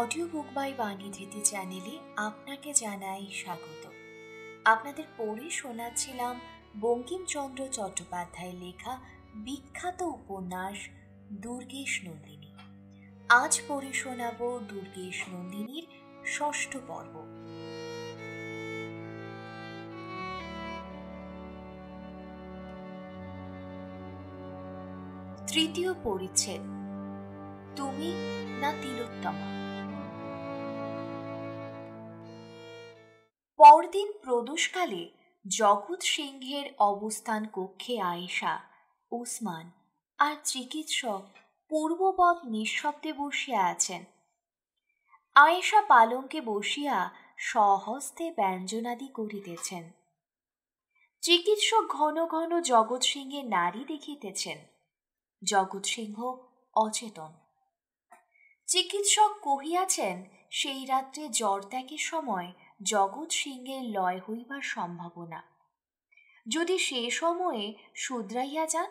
audio book by বাণী ধৃতি চ্যানেলে আপনাকে জানাই স্বাগত আপনাদের পড়ে শোনাচ্ছিলাম বঙ্কিমচন্দ্র চট্টোপাধ্যায়ের লেখা বিখ্যাত উপন্যাস দুর্গেশ নন্দিনী আজ পড়ে শোনাব দুর্গেশ নন্দিনীর ষষ্ঠ পর্ব তৃতীয় পরিচ্ছেদ তুমি না তিলোত্তমা পরদিন প্রদোষকালে জগৎ সিংহের অবস্থান কক্ষে আয়েশা উসমান আর চিকিৎসক পূর্ববৎ নিঃশব্দে বসিয়া আছেন আয়েশা পালঙ্কে বসিয়া সহস্তে ব্যঞ্জনাদি করিতেছেন চিকিৎসক ঘন ঘন জগৎ সিংহের নারী দেখিতেছেন জগৎ সিংহ অচেতন চিকিৎসক কহিয়াছেন সেই রাত্রে জ্বর ত্যাগের সময় জগৎ সিংহের লয় হইবার সম্ভাবনা যদি সে সময়ে শুধরাইয়া যান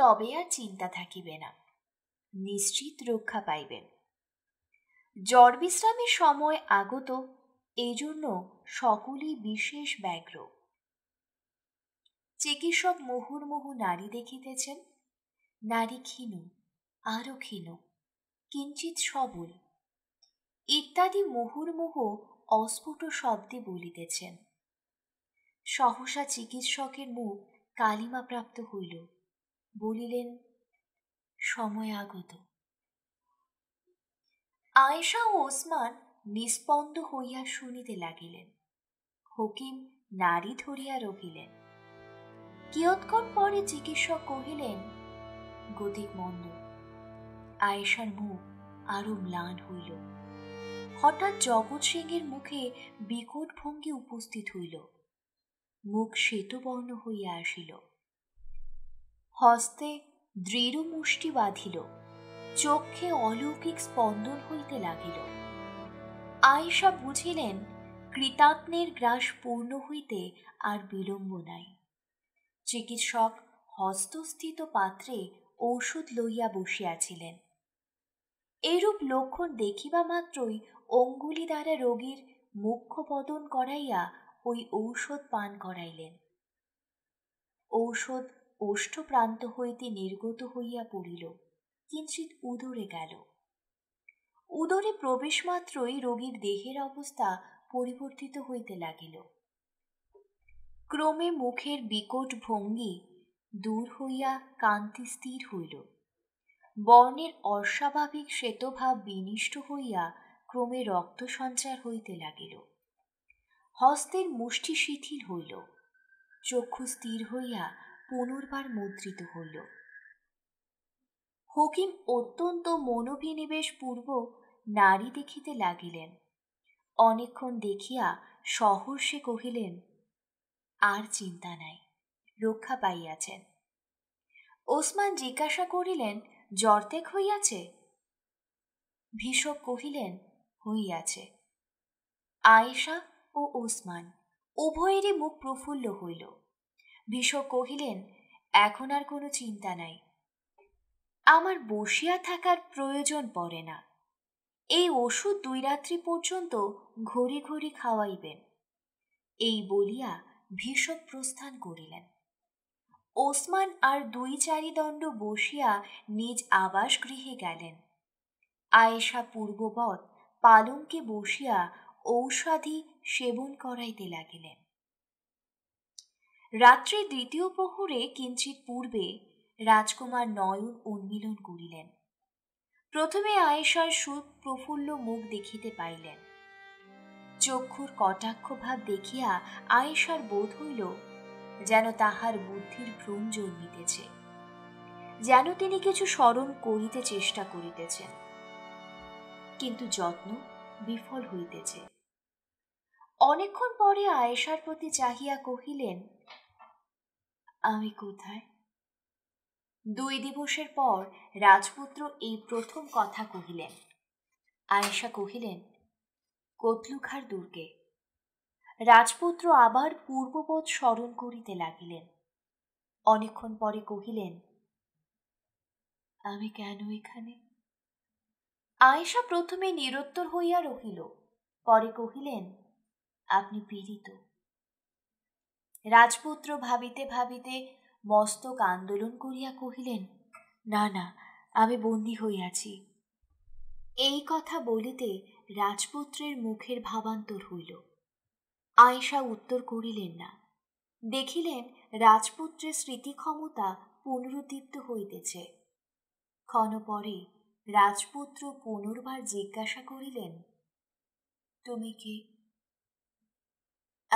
তবে আর চিন্তা থাকিবে না নিশ্চিত রক্ষা পাইবেন জ্বর বিশ্রামের সময় আগত এই জন্য সকলেই বিশেষ ব্যগ্র চিকিৎসক মুহুর্মুহু নারী দেখিতেছেন নারী ক্ষীণ আরও ক্ষীণ কিঞ্চিত সবল ইত্যাদি মুহুর্মুহ অস্ফুট শব্দে বলিতেছেন সহসা চিকিৎসকের মুখ কালিমা প্রাপ্ত হইল বলিলেন সময় আগত আয়েশা ও ওসমান নিস্পন্দ হইয়া শুনিতে লাগিলেন হকিম নারী ধরিয়া রহিলেন কিয়ৎক্ষণ পরে চিকিৎসক কহিলেন গতিক মন্দ আয়েশার মুখ আরো ম্লান হইল হঠাৎ জগৎ সিংহের মুখে বিকট ভঙ্গি উপস্থিত হইল মুখ শ্বেতবর্ণ হইয়া আসিল হস্তে দৃঢ় মুষ্টি বাঁধিল চক্ষে অলৌকিক স্পন্দন হইতে লাগিল আয়েশা বুঝিলেন কৃতাত্মের গ্রাস পূর্ণ হইতে আর বিলম্ব নাই চিকিৎসক হস্তস্থিত পাত্রে ঔষধ লইয়া বসিয়াছিলেন এরূপ লক্ষণ দেখিবা মাত্রই অঙ্গুলি দ্বারা রোগীর মুখ্যপদন করাইয়া ওই ঔষধ পান করাইলেন ঔষধ ওষ্ঠপ্রান্ত হইতে নির্গত হইয়া পড়িল কিঞ্চিত উদরে গেল উদরে প্রবেশ মাত্রই রোগীর দেহের অবস্থা পরিবর্তিত হইতে লাগিল ক্রমে মুখের বিকট ভঙ্গি দূর হইয়া কান্তি স্থির হইল বর্ণের অস্বাভাবিক শ্বেতভাব বিনিষ্ট হইয়া ক্রমে রক্ত সঞ্চার হইতে লাগিল হস্তের মুষ্টি শিথিল হইল চক্ষু স্থির হইয়া পুনর্বার মুদ্রিত হইল হকিম অত্যন্ত মনোভিনিবেশ পূর্ব নারী দেখিতে লাগিলেন অনেকক্ষণ দেখিয়া সহর্ষে কহিলেন আর চিন্তা নাই রক্ষা পাইয়াছেন ওসমান জিজ্ঞাসা করিলেন জর্তেক হইয়াছে ভীষক কহিলেন হইয়াছে আয়েশা ও ওসমান উভয়েরই মুখ প্রফুল্ল হইল ভীষ কহিলেন এখন আর কোনো চিন্তা নাই আমার বসিয়া থাকার প্রয়োজন পড়ে না এই ওষুধ দুই রাত্রি পর্যন্ত ঘড়ি ঘড়ি খাওয়াইবেন এই বলিয়া ভীষণ প্রস্থান করিলেন ওসমান আর দুই চারি দণ্ড বসিয়া নিজ আবাস গৃহে গেলেন আয়েশা পূর্ববৎ পালঙ্কে বসিয়া ঔষধি সেবন করাইতে লাগিলেন রাত্রি দ্বিতীয় প্রহরে কিঞ্চিত পূর্বে রাজকুমার নয়ন উন্মিলন করিলেন প্রথমে আয়েশার সুপ্রফুল্ল মুখ দেখিতে পাইলেন চক্ষুর কটাক্ষভাব দেখিয়া আয়েশার বোধ হইল যেন তাহার বুদ্ধির ভ্রম জন্মিতেছে যেন তিনি কিছু স্মরণ করিতে চেষ্টা করিতেছেন কিন্তু যত্ন বিফল হইতেছে অনেকক্ষণ পরে আয়েশার প্রতি চাহিয়া কহিলেন আমি কোথায় দুই দিবসের পর রাজপুত্র এই প্রথম কথা কহিলেন আয়েশা কহিলেন কতলুখার দুর্গে রাজপুত্র আবার পূর্ববোধ স্মরণ করিতে লাগিলেন অনেকক্ষণ পরে কহিলেন আমি কেন এখানে আয়েশা প্রথমে নিরুত্তর হইয়া রহিল পরে কহিলেন আপনি পীড়িত রাজপুত্র ভাবিতে ভাবিতে মস্তক আন্দোলন করিয়া কহিলেন না না আমি বন্দী হইয়াছি এই কথা বলিতে রাজপুত্রের মুখের ভাবান্তর হইল আয়েশা উত্তর করিলেন না দেখিলেন রাজপুত্রের স্মৃতি ক্ষমতা পুনরুদ্দীপ্ত হইতেছে ক্ষণ পরে রাজপুত্র পুনর্বার জিজ্ঞাসা করিলেন তুমি কি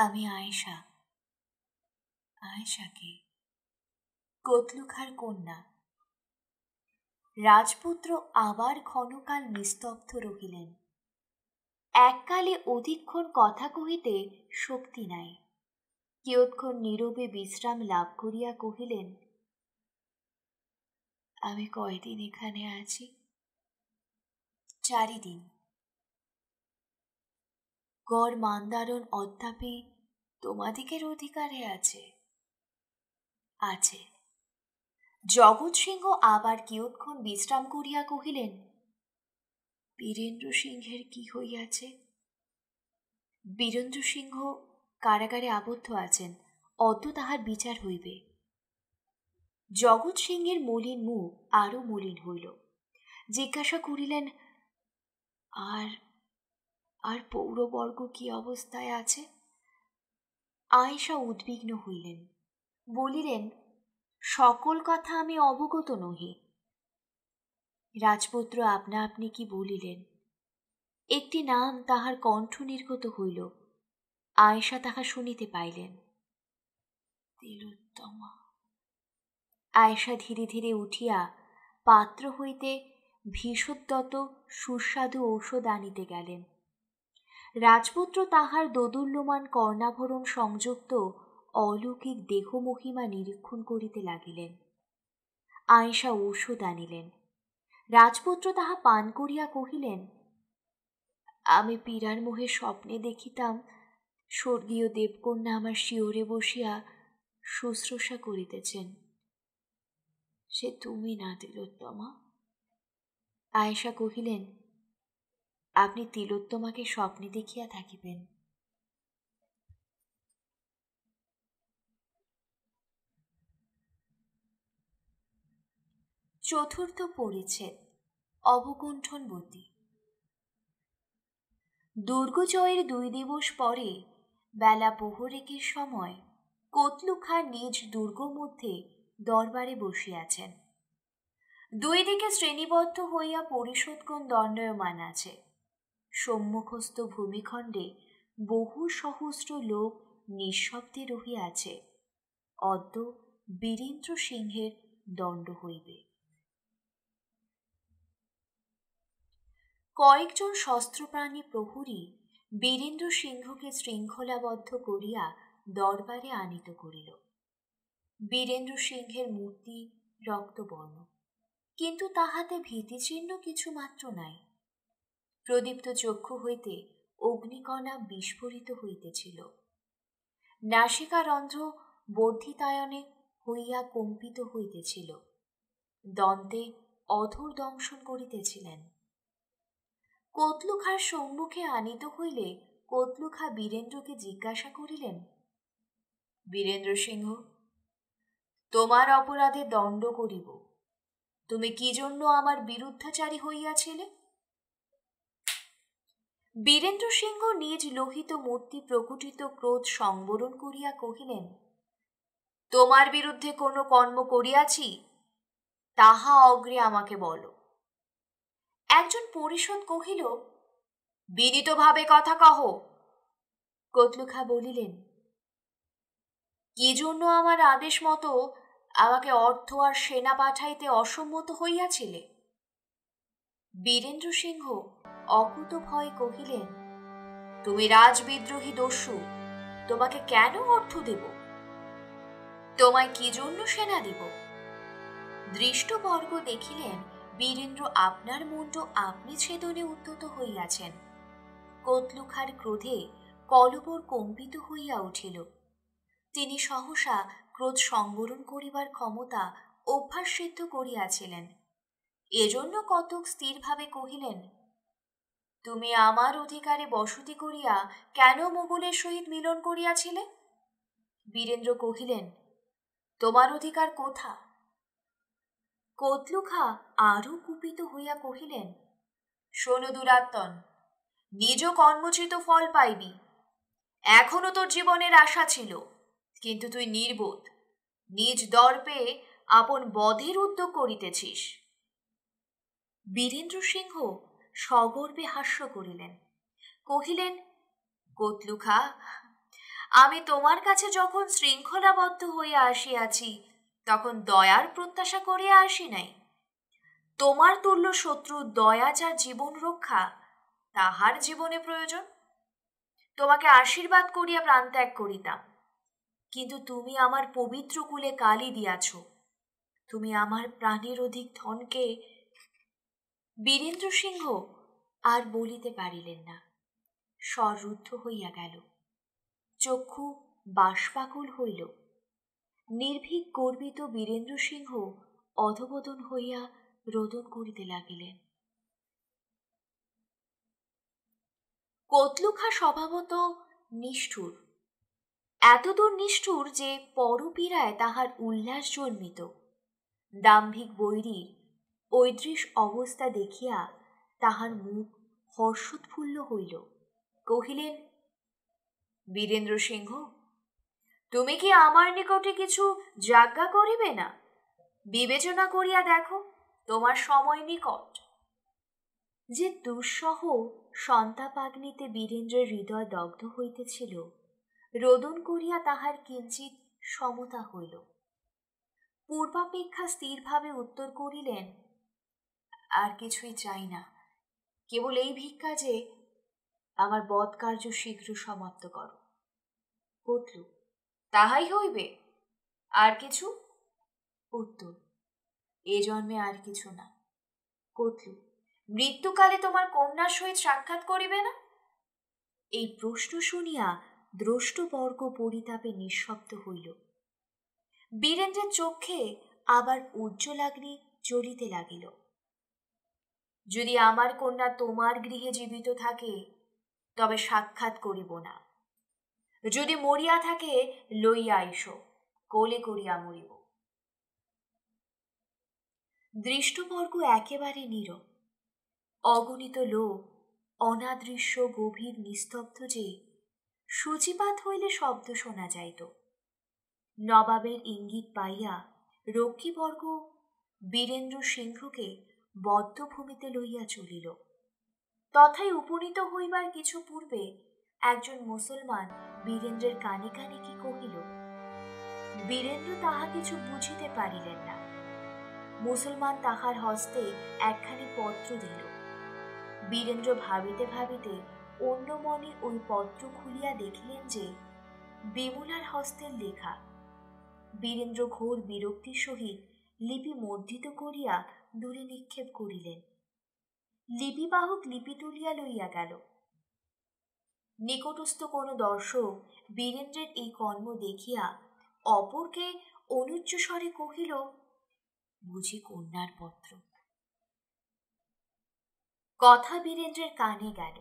আমি আয়েশা আয়েশা কে কতলুখার কন্যা রাজপুত্র আবার ক্ষণকাল নিস্তব্ধ রহিলেন এককালে অধিকক্ষণ কথা কহিতে শক্তি নাই কিয়ৎক্ষণ নীরবে বিশ্রাম লাভ করিয়া কহিলেন আমি কয়দিন এখানে আছি চারিদিন গড় মান্দারণ অধ্যাপি তোমাদিকের অধিকারে আছে আছে জগৎ সিংহ আবার কিয়ৎক্ষণ বিশ্রাম করিয়া কহিলেন বীরেন্দ্র সিংহের কি হইয়াছে বীরেন্দ্র সিংহ কারাগারে আবদ্ধ আছেন অত তাহার বিচার হইবে জগৎ সিংহের মলিন মুখ আরও মলিন হইল জিজ্ঞাসা করিলেন আর আর পৌরবর্গ কি অবস্থায় আছে আয়েশা উদ্বিগ্ন হইলেন বলিলেন সকল কথা আমি অবগত নহি রাজপুত্র আপনা আপনি কি বলিলেন একটি নাম তাহার কণ্ঠ নির্গত হইল আয়েশা তাহা শুনিতে পাইলেন তিলোত্তমা আয়েশা ধীরে ধীরে উঠিয়া পাত্র হইতে ভীষুদ্যত সুস্বাদু ঔষধ আনিতে গেলেন রাজপুত্র তাহার দোদুল্যমান কর্ণাভরণ সংযুক্ত অলৌকিক দেহ মহিমা নিরীক্ষণ করিতে লাগিলেন আয়েশা ঔষধ আনিলেন রাজপুত্র তাহা পান করিয়া কহিলেন আমি পীড়ার মোহে স্বপ্নে দেখিতাম স্বর্গীয় দেবকন্যা আমার শিওরে বসিয়া শুশ্রূষা করিতেছেন সে তুমি না দিলোত্তমা আয়েশা কহিলেন আপনি তিলোত্তমাকে স্বপ্নে দেখিয়া থাকিবেন চতুর্থ পরিচ্ছেদ অবকুণ্ঠনবতী দুর্গজয়ের দুই দিবস পরে বেলা পোহরেকের সময় কতলু নিজ দুর্গ মধ্যে দরবারে বসিয়াছেন দুই দিকে শ্রেণীবদ্ধ হইয়া পরিশোধগণ দণ্ডমান আছে সম্মুখস্থ ভূমিখণ্ডে বহু সহস্র লোক নিঃশব্দে রহিয়াছে অদ্য বীরেন্দ্র সিংহের দণ্ড হইবে কয়েকজন শস্ত্রপ্রাণী প্রহরী বীরেন্দ্র সিংহকে শৃঙ্খলাবদ্ধ করিয়া দরবারে আনিত করিল বীরেন্দ্র সিংহের মূর্তি রক্তবর্ণ কিন্তু তাহাতে ভীতিচিহ্ন কিছু মাত্র নাই প্রদীপ্ত চক্ষু হইতে অগ্নিকণা বিস্ফোরিত হইতেছিল নাসিকারন্ধ্র বর্ধিতায়নে হইয়া কম্পিত হইতেছিল দন্তে অধর দংশন করিতেছিলেন কতলুখার সম্মুখে আনিত হইলে কতলুখা বীরেন্দ্রকে জিজ্ঞাসা করিলেন বীরেন্দ্র সিংহ তোমার অপরাধে দণ্ড করিব তুমি কি জন্য আমার বিরুদ্ধাচারী হইয়াছিলে বীরেন্দ্র সিংহ নিজ লোহিত মূর্তি প্রকুটিত ক্রোধ সংবরণ করিয়া কহিলেন তোমার বিরুদ্ধে কোনো কর্ম করিয়াছি তাহা অগ্রে আমাকে বলো একজন পরিষদ কহিল বিনীতভাবে কথা কহ কতলুখা বলিলেন কি জন্য আমার আদেশ মতো আমাকে অর্থ আর সেনা পাঠাইতে অসম্মত হইয়াছিলে বীরেন্দ্র সিংহ অকুত ভয় কহিলেন তুমি রাজবিদ্রোহী দস্যু তোমাকে কেন অর্থ দেব তোমায় কি জন্য সেনা দিব দৃষ্টবর্গ দেখিলেন বীরেন্দ্র আপনার মুন্ড আপনি ছেদনে উদ্যত হইয়াছেন কতলুখার ক্রোধে কলবর কম্পিত হইয়া উঠিল তিনি সহসা ক্রোধ সংবরণ করিবার ক্ষমতা অভ্যাস সিদ্ধ করিয়াছিলেন এজন্য কতক স্থিরভাবে কহিলেন তুমি আমার অধিকারে বসতি করিয়া কেন মোগলের সহিত মিলন করিয়াছিলে বীরেন্দ্র কহিলেন তোমার অধিকার কোথা কতলুখা আরও কুপিত হইয়া কহিলেন শোনো দুরাত্মন নিজ কর্মচিত ফল পাইবি এখনো তোর জীবনের আশা ছিল কিন্তু তুই নির্বোধ নিজ দর্পে আপন বধের উদ্যোগ করিতেছিস বীরেন্দ্র সিংহ সগর্বে হাস্য করিলেন কহিলেন কতলুখা আমি তোমার কাছে যখন শৃঙ্খলাবদ্ধ হইয়া আসিয়াছি তখন দয়ার প্রত্যাশা করিয়া আসি নাই তোমার তুল্য শত্রু দয়া যা জীবন রক্ষা তাহার জীবনে প্রয়োজন তোমাকে আশীর্বাদ করিয়া প্রাণত্যাগ করিতাম কিন্তু তুমি আমার পবিত্র কুলে কালি দিয়াছ তুমি আমার প্রাণের অধিক ধনকে বীরেন্দ্র সিংহ আর বলিতে পারিলেন না স্বরুদ্ধ হইয়া গেল চক্ষু বাষ্পাকুল হইল নির্ভীক গর্বিত বীরেন্দ্র সিংহ অধবোধন হইয়া রোদন করিতে লাগিলেন কতলুখা স্বভাবত নিষ্ঠুর এতদূর নিষ্ঠুর যে পরপীড়ায় তাহার উল্লাস জন্মিত দাম্ভিক বৈরীর ঐদৃশ অবস্থা দেখিয়া তাহার মুখ হর্ষোৎফুল্ল হইল কহিলেন বীরেন্দ্র সিংহ তুমি কি আমার নিকটে কিছু যাজ্ঞা করিবে না বিবেচনা করিয়া দেখো তোমার সময় নিকট যে দুঃসহ সন্তাপাগ্নিতে বীরেন্দ্রের হৃদয় দগ্ধ হইতেছিল রোদন করিয়া তাহার কিঞ্চিত সমতা হইল পূর্বাপেক্ষা স্থিরভাবে উত্তর করিলেন আর কিছুই চাই না কেবল এই ভিক্ষা যে আমার বদকার্য শীঘ্র সমাপ্ত করো পতলু তাহাই হইবে আর কিছু উত্তর এ জন্মে আর কিছু না কতলু মৃত্যুকালে তোমার কন্যার সহিত সাক্ষাৎ করিবে না এই প্রশ্ন শুনিয়া দ্রষ্টবর্গ পরিতাপে নিঃশব্দ হইল বীরেন্দ্রের চোখে আবার উজ্জ্বলাগ্নি জ্বলিতে লাগিল যদি আমার কন্যা তোমার গৃহে জীবিত থাকে তবে সাক্ষাৎ করিব না যদি মরিয়া থাকে লইয়া আইস কোলে করিয়া মরিব দৃষ্টবর্গ একেবারে নীরব অগণিত লোক অনাদৃশ্য গভীর নিস্তব্ধ যে সূচিপাত হইলে শব্দ শোনা যাইত নবাবের ইঙ্গিত পাইয়া রক্ষীবর্গ বীরেন্দ্র সিংহকে বদ্ধভূমিতে লইয়া চলিল তথায় উপনীত হইবার কিছু পূর্বে একজন মুসলমান বীরেন্দ্রের কানে কানে কি কহিল বীরেন্দ্র তাহা কিছু বুঝিতে পারিলেন না মুসলমান তাহার হস্তে একখানি পত্র দিল বীরেন্দ্র ভাবিতে ভাবিতে অন্য মনে ওই পত্র খুলিয়া দেখলেন যে বেমুলার হস্তের লেখা বীরেন্দ্র ঘোর বিরক্তির সহিত লিপি মর্ধিত করিয়া দূরে নিক্ষেপ করিলেন লিপিবাহক লিপি তুলিয়া লইয়া গেল নিকটস্থ কোন দর্শক বীরেন্দ্রের এই কর্ম দেখিয়া অপরকে অনুচ্চ স্বরে কহিল বুঝি কন্যার পত্র কথা বীরেন্দ্রের কানে গেল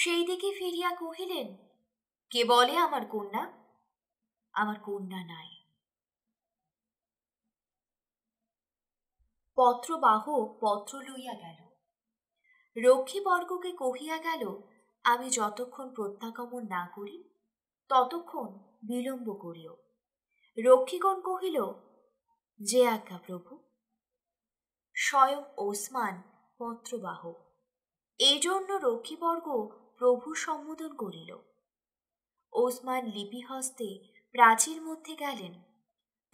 সেই দিকে ফিরিয়া কহিলেন কে বলে আমার কন্যা আমার কন্যা নাই পত্রবাহ পত্র লইয়া গেল রক্ষীবর্গকে কহিয়া গেল আমি যতক্ষণ প্রত্যাগমন না করি ততক্ষণ বিলম্ব করিও রক্ষীগণ কহিল যে আজ্ঞা প্রভু স্বয়ং ওসমান পত্রবাহক এই জন্য রক্ষীবর্গ প্রভু সম্বোধন করিল ওসমান লিপি হস্তে প্রাচীর মধ্যে গেলেন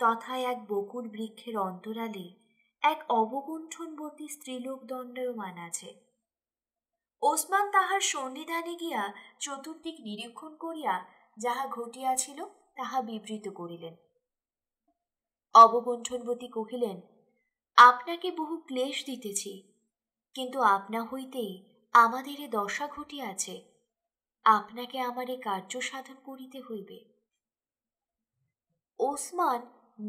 তথা এক বকুল বৃক্ষের অন্তরালে এক অবকুণ্ঠনবর্তী স্ত্রীলোক দণ্ডায়মান আছে ওসমান তাহার সন্নিধানে গিয়া চতুর্দিক নিরীক্ষণ করিয়া যাহা ঘটিয়াছিল তাহা বিবৃত করিলেন অবগুণ্ঠনবতী কহিলেন আপনাকে বহু ক্লেশ দিতেছি কিন্তু আপনা হইতেই আমাদের এ দশা ঘটিয়াছে আপনাকে আমার এ কার্য সাধন করিতে হইবে ওসমান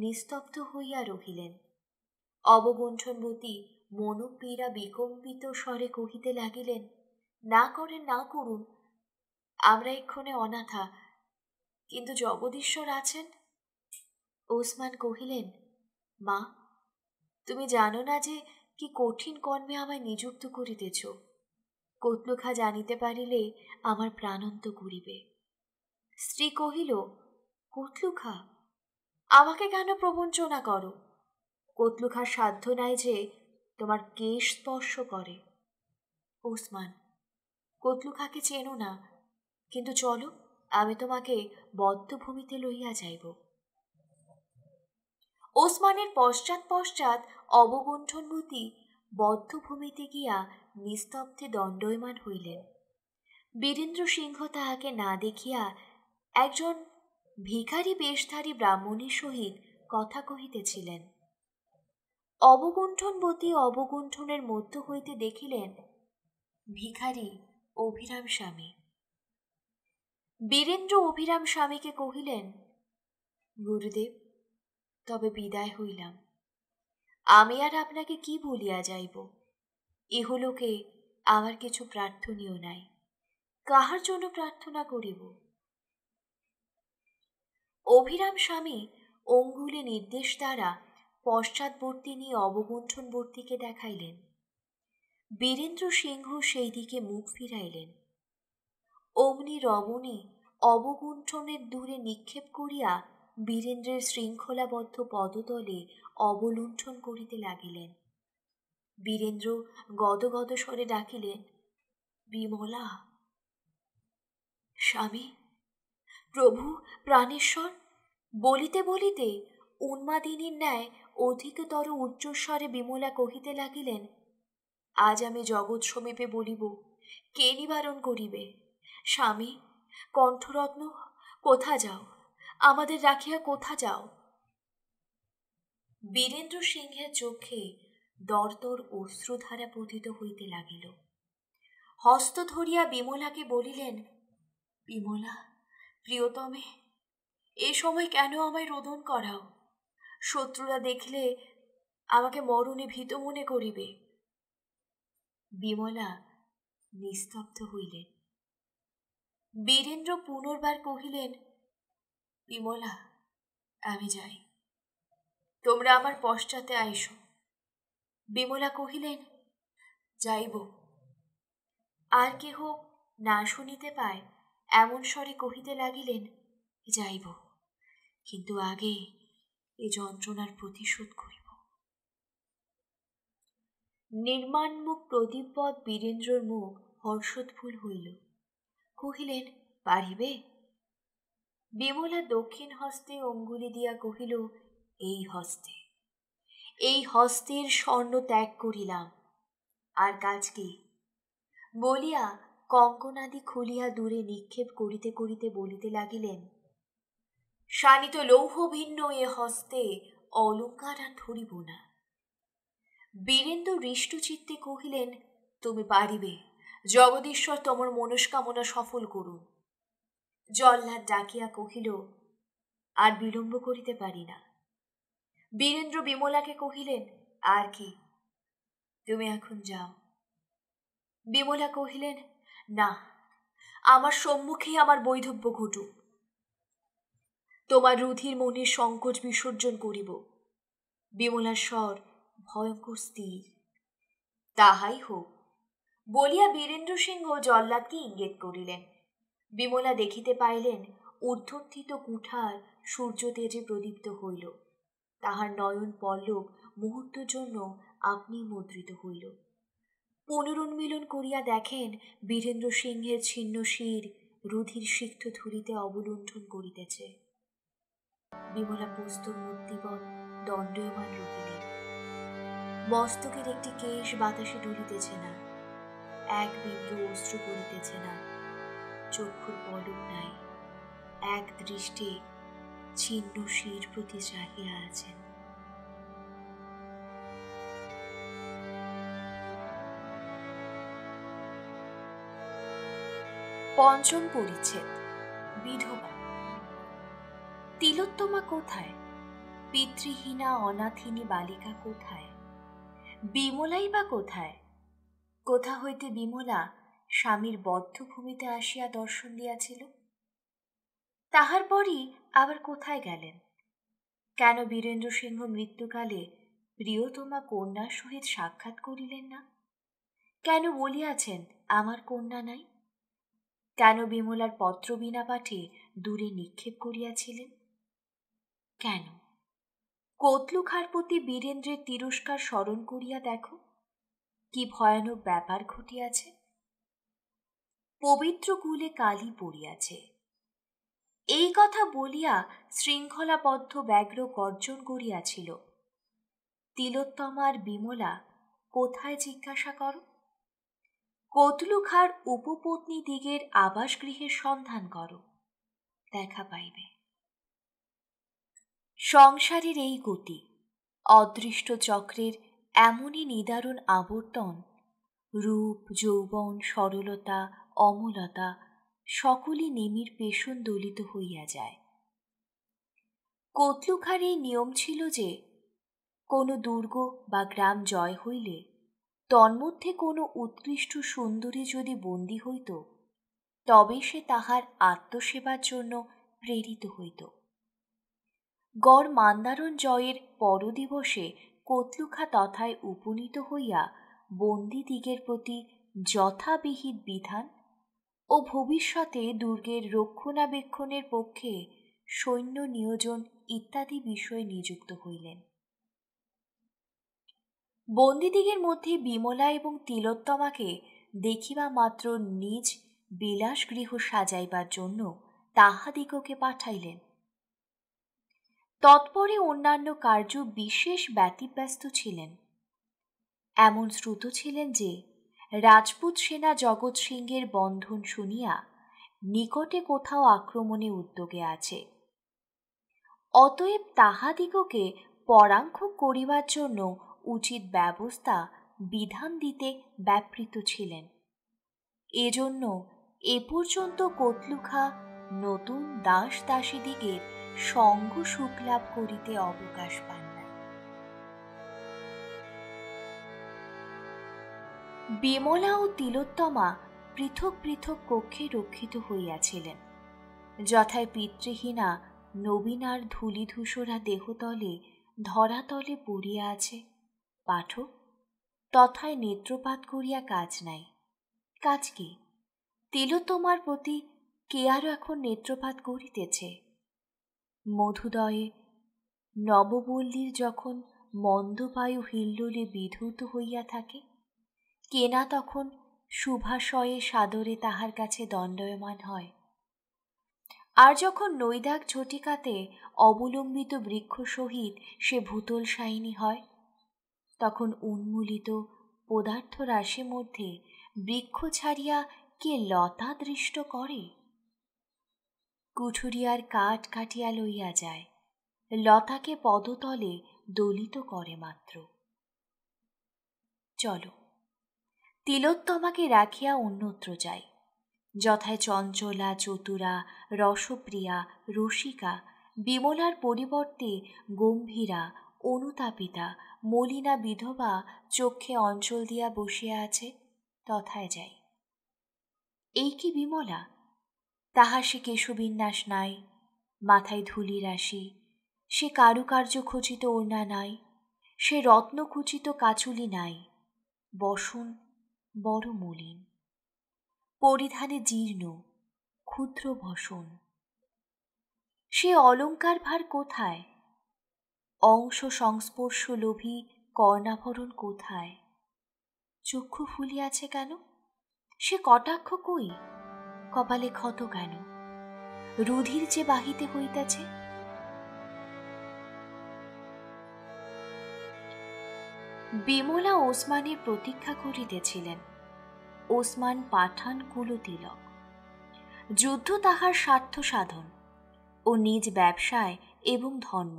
নিস্তব্ধ হইয়া রহিলেন অবগুণ্ঠনবতী মনোপীড়া বিকম্পিত স্বরে কহিতে লাগিলেন না করে না করুন আমরা এক্ষণে অনাথা কিন্তু জগদীশ্বর আছেন ওসমান কহিলেন মা তুমি জানো না যে কি কঠিন কর্মে আমায় নিযুক্ত করিতেছ কতলুখা জানিতে পারিলে আমার প্রাণন্ত করিবে স্ত্রী কহিল কতলুখা আমাকে কেন প্রবঞ্চনা করো কতলুখার সাধ্য নাই যে তোমার কেশ স্পর্শ করে ওসমান কতলুখাকে চেনো না কিন্তু চলো আমি তোমাকে বদ্ধভূমিতে লইয়া যাইব ওসমানের পশ্চাৎ পশ্চাৎ অবগুণ্ঠনমতি বদ্ধভূমিতে গিয়া নিস্তব্ধে দণ্ডয়মান হইলেন বীরেন্দ্র সিংহ তাহাকে না দেখিয়া একজন ভিখারি বেশধারী ব্রাহ্মণীর সহিত কথা কহিতেছিলেন অবগুণ্ঠনবতী অবগুণ্ঠনের মধ্য হইতে দেখিলেন ভিখারি অভিরাম স্বামী বীরেন্দ্র অভিরাম স্বামীকে কহিলেন গুরুদেব তবে বিদায় হইলাম আমি আর আপনাকে কি বলিয়া যাইব ইহলোকে আমার কিছু প্রার্থনীয় নাই কাহার জন্য প্রার্থনা করিব অভিরাম স্বামী অঙ্গুলে নির্দেশ দ্বারা পশ্চাৎবর্তিনী অবগুণ্ঠনবর্তীকে দেখাইলেন বীরেন্দ্র সিংহ সেই দিকে মুখ ফিরাইলেন অমনি রমণী অবগুণ্ঠনের দূরে নিক্ষেপ করিয়া বীরেন্দ্রের শৃঙ্খলাবদ্ধ পদতলে অবলুণ্ঠন করিতে লাগিলেন বীরেন্দ্র গদগদ স্বরে ডাকিলেন বিমলা স্বামী প্রভু প্রাণেশ্বর বলিতে বলিতে উন্মাদিনীর ন্যায় অধিকতর উচ্চস্বরে বিমলা কহিতে লাগিলেন আজ আমি জগৎ সমীপে বলিব কে নিবারণ করিবে স্বামী কণ্ঠরত্ন কোথা যাও আমাদের রাখিয়া কোথা যাও বীরেন্দ্র সিংহের চোখে দরদর অশ্রুধারা পতিত হইতে লাগিল হস্ত ধরিয়া বিমলাকে বলিলেন বিমলা প্রিয়তমে এ সময় কেন আমায় রোদন করাও শত্রুরা দেখলে আমাকে মরণে ভীত মনে করিবে বিমলা নিস্তব্ধ হইলেন বীরেন্দ্র পুনর্বার কহিলেন বিমলা আমি যাই তোমরা আমার পশ্চাতে আইসো বিমলা কহিলেন যাইব আর কেহ না শুনিতে পায় এমন স্বরে কহিতে লাগিলেন যাইব কিন্তু আগে এ যন্ত্রণার প্রতিশোধ করিব নির্মাণমুখ প্রদীপপদ বীরেন্দ্রর মুখ হর্ষোৎফুল হইল কহিলেন পারিবে বিমলা দক্ষিণ হস্তে অঙ্গুলি দিয়া কহিল এই হস্তে এই হস্তের স্বর্ণ ত্যাগ করিলাম আর কাজ কি বলিয়া কঙ্কনাদি খুলিয়া দূরে নিক্ষেপ করিতে করিতে বলিতে লাগিলেন শানিত লৌহ ভিন্ন এ হস্তে অলঙ্কার আর ধরিব না বীরেন্দ্র হৃষ্টচিত্তে কহিলেন তুমি পারিবে জগদীশ্বর তোমার মনস্কামনা সফল করুন জল্লাদ ডাকিয়া কহিল আর বিলম্ব করিতে পারি না বীরেন্দ্র বিমলাকে কহিলেন আর কি তুমি এখন যাও বিমলা কহিলেন না আমার সম্মুখে আমার বৈধব্য ঘটুক তোমার রুধির মনে সংকোচ বিসর্জন করিব বিমলার স্বর ভয়ঙ্কর স্থির তাহাই হোক বলিয়া বীরেন্দ্র সিংহ জল্লাদকে ইঙ্গিত করিলেন বিমলা দেখিতে পাইলেন উদ্ধর্থিত কুঠার সূর্য তেজে প্রদীপ্ত হইল তাহার নয়ন পল্লব মুহূর্ত জন্য আপনি মুদ্রিত হইল পুনরুন্মিলন করিয়া দেখেন বীরেন্দ্র সিংহের ছিন্ন শির রুধির সিক্ত ধুলিতে অবলুণ্ঠন করিতেছে বিমলা পুস্ত মূর্তিবৎ দণ্ডয়মান রোগিণী মস্তকের একটি কেশ বাতাসে ডুলিতেছে না এক বিন্দু অস্ত্র করিতেছে না চক্ষুর পলক নাই এক দৃষ্টি ছিন্ন শির প্রতি চাহিয়া আছেন পঞ্চম পরিচ্ছেদ বিধবা তিলোত্তমা কোথায় পিতৃহীনা অনাথিনী বালিকা কোথায় বিমলাই বা কোথায় কোথা হইতে বিমলা স্বামীর বদ্ধভূমিতে আসিয়া দর্শন দিয়াছিল তাহার পরই আবার কোথায় গেলেন কেন বীরেন্দ্র সিংহ মৃত্যুকালে প্রিয়তমা কন্যার সহিত সাক্ষাৎ করিলেন না কেন বলিয়াছেন আমার কন্যা নাই কেন বিমলার পত্র বিনা পাঠে দূরে নিক্ষেপ করিয়াছিলেন কেন কতলু খারপতি বীরেন্দ্রের তিরস্কার স্মরণ করিয়া দেখো কি ভয়ানক ব্যাপার ঘটিয়াছে পবিত্র কুলে কালি পড়িয়াছে এই কথা বলিয়া শৃঙ্খলাবদ্ধ ব্যাঘ্র গর্জন করিয়াছিল তিলোত্তমার বিমলা কোথায় জিজ্ঞাসা কর কতলুখার উপপত্নী দিগের আবাসগৃহের সন্ধান করো দেখা পাইবে সংসারের এই গতি অদৃষ্ট চক্রের এমনই নিদারুণ আবর্তন রূপ যৌবন সরলতা অমলতা সকলই নেমির পেশন দলিত হইয়া যায় কতলুখার এই নিয়ম ছিল যে কোনো দুর্গ বা গ্রাম জয় হইলে তন্মধ্যে কোনো উৎকৃষ্ট সুন্দরী যদি বন্দী হইত তবে সে তাহার আত্মসেবার জন্য প্রেরিত হইত গড় মান্দারণ জয়ের পরদিবসে কতলুখা তথায় উপনীত হইয়া বন্দিদিগের প্রতি যথাবিহিত বিধান ও ভবিষ্যতে দুর্গের রক্ষণাবেক্ষণের পক্ষে সৈন্য নিয়োজন ইত্যাদি বিষয়ে নিযুক্ত হইলেন বন্দিদিগের মধ্যে বিমলা এবং তিলোত্তমাকে দেখিবা মাত্র নিজ বিলাস গৃহ সাজাইবার জন্য তাহাদিগকে পাঠাইলেন তৎপরে অন্যান্য কার্য বিশেষ ব্যতিব্যস্ত ছিলেন এমন শ্রুত ছিলেন যে রাজপুত সেনা জগৎ সিংহের বন্ধন শুনিয়া নিকটে কোথাও আক্রমণে উদ্যোগে আছে অতএব তাহাদিগকে পরাঙ্ক করিবার জন্য উচিত ব্যবস্থা বিধান দিতে ব্যাপৃত ছিলেন এজন্য এ পর্যন্ত কতলুখা নতুন দাস দাসীদিগের সঙ্গ সুখ লাভ করিতে অবকাশ পান বিমলা ও তিলোত্তমা পৃথক পৃথক কক্ষে রক্ষিত হইয়াছিলেন যথায় পিতৃহীনা নবীনার ধূলিধূসরা দেহতলে ধরাতলে পড়িয়া আছে পাঠক তথায় নেত্রপাত করিয়া কাজ নাই কাজ কি তিলোত্তমার প্রতি কে আর এখন নেত্রপাত করিতেছে মধুদয়ে নববল্লীর যখন মন্দবায়ু হিল্লোলে বিধূত হইয়া থাকে কেনা তখন শুভাশয়ে সাদরে তাহার কাছে দণ্ডয়মান হয় আর যখন নৈদাক ঝটিকাতে অবলম্বিত বৃক্ষ সহিত সে ভূতল সাইনি হয় তখন উন্মূলিত পদার্থ রাশি মধ্যে বৃক্ষ ছাড়িয়া কে লতা দৃষ্ট করে কুঠুরিয়ার কাঠ কাটিয়া লইয়া যায় লতাকে পদতলে দলিত করে মাত্র চলো তিলোত্তমাকে রাখিয়া অন্যত্র যাই যথায় চঞ্চলা চতুরা রসপ্রিয়া রসিকা বিমলার পরিবর্তে গম্ভীরা অনুতাপিতা মলিনা বিধবা চক্ষে অঞ্চল দিয়া বসিয়া আছে তথায় যাই এই কি বিমলা তাহা সে কেশবিন্যাস নাই মাথায় ধুলি রাশি সে কারুকার্য খচিত ওনা নাই সে রত্নখচিত কাচুলি নাই বসুন বড় মলিন পরিধানে জীর্ণ ক্ষুদ্র ভসন সে অলঙ্কার ভার কোথায় অংশ সংস্পর্শ লোভী কর্ণাভরণ কোথায় চক্ষু ফুলিয়াছে কেন সে কটাক্ষ কই কপালে ক্ষত কেন রুধির যে বাহিতে হইতেছে বিমলা ওসমানের প্রতীক্ষা করিতেছিলেন ওসমান পাঠান কুলতিলক যুদ্ধ তাহার স্বার্থ সাধন ও নিজ ব্যবসায় এবং ধর্ম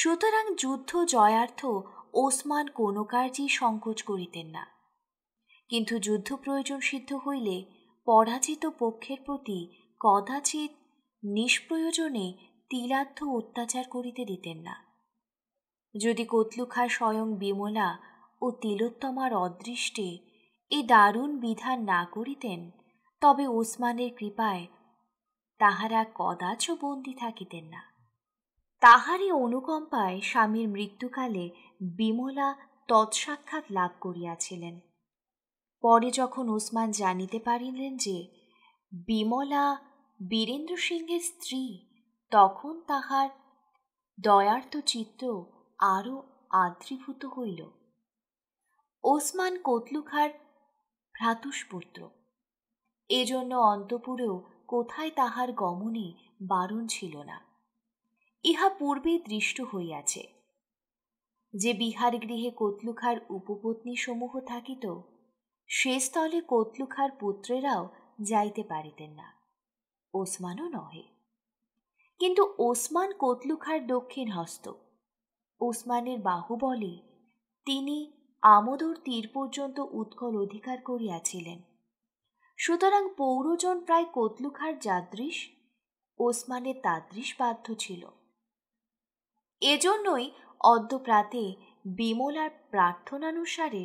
সুতরাং যুদ্ধ জয়ার্থ ওসমান কোনো কার্যই সংকোচ করিতেন না কিন্তু যুদ্ধ প্রয়োজন সিদ্ধ হইলে পরাজিত পক্ষের প্রতি কদাচিৎ নিষ্প্রয়োজনে তিলার্থ অত্যাচার করিতে দিতেন না যদি কতলুখা স্বয়ং বিমলা ও তিলোত্তমার অদৃষ্টে এ দারুণ বিধান না করিতেন তবে ওসমানের কৃপায় তাহারা কদাচ বন্দি থাকিতেন না তাহারই অনুকম্পায় স্বামীর মৃত্যুকালে বিমলা তৎসাক্ষাৎ লাভ করিয়াছিলেন পরে যখন ওসমান জানিতে পারিলেন যে বিমলা বীরেন্দ্র সিংহের স্ত্রী তখন তাহার দয়ার্ত চিত্র আরও আদ্রীভূত হইল ওসমান কোতলুখার ভ্রাতুষ্পুত্র এজন্য অন্তপুরেও কোথায় তাহার গমনে বারণ ছিল না ইহা পূর্বে দৃষ্ট হইয়াছে যে বিহার গৃহে কোতলুখার উপপত্নী সমূহ থাকিত সে স্থলে কোতলুখার পুত্রেরাও যাইতে পারিতেন না ওসমানও নহে কিন্তু ওসমান কোতলুখার দক্ষিণ হস্ত ওসমানের বাহুবলে তিনি আমোদর তীর পর্যন্ত উৎকল অধিকার করিয়াছিলেন সুতরাং পৌরজন প্রায় কতলুখার যাদৃশ ওসমানের তাদৃশ বাধ্য ছিল এজন্যই অদ্যপ্রাতে বিমলার প্রার্থনানুসারে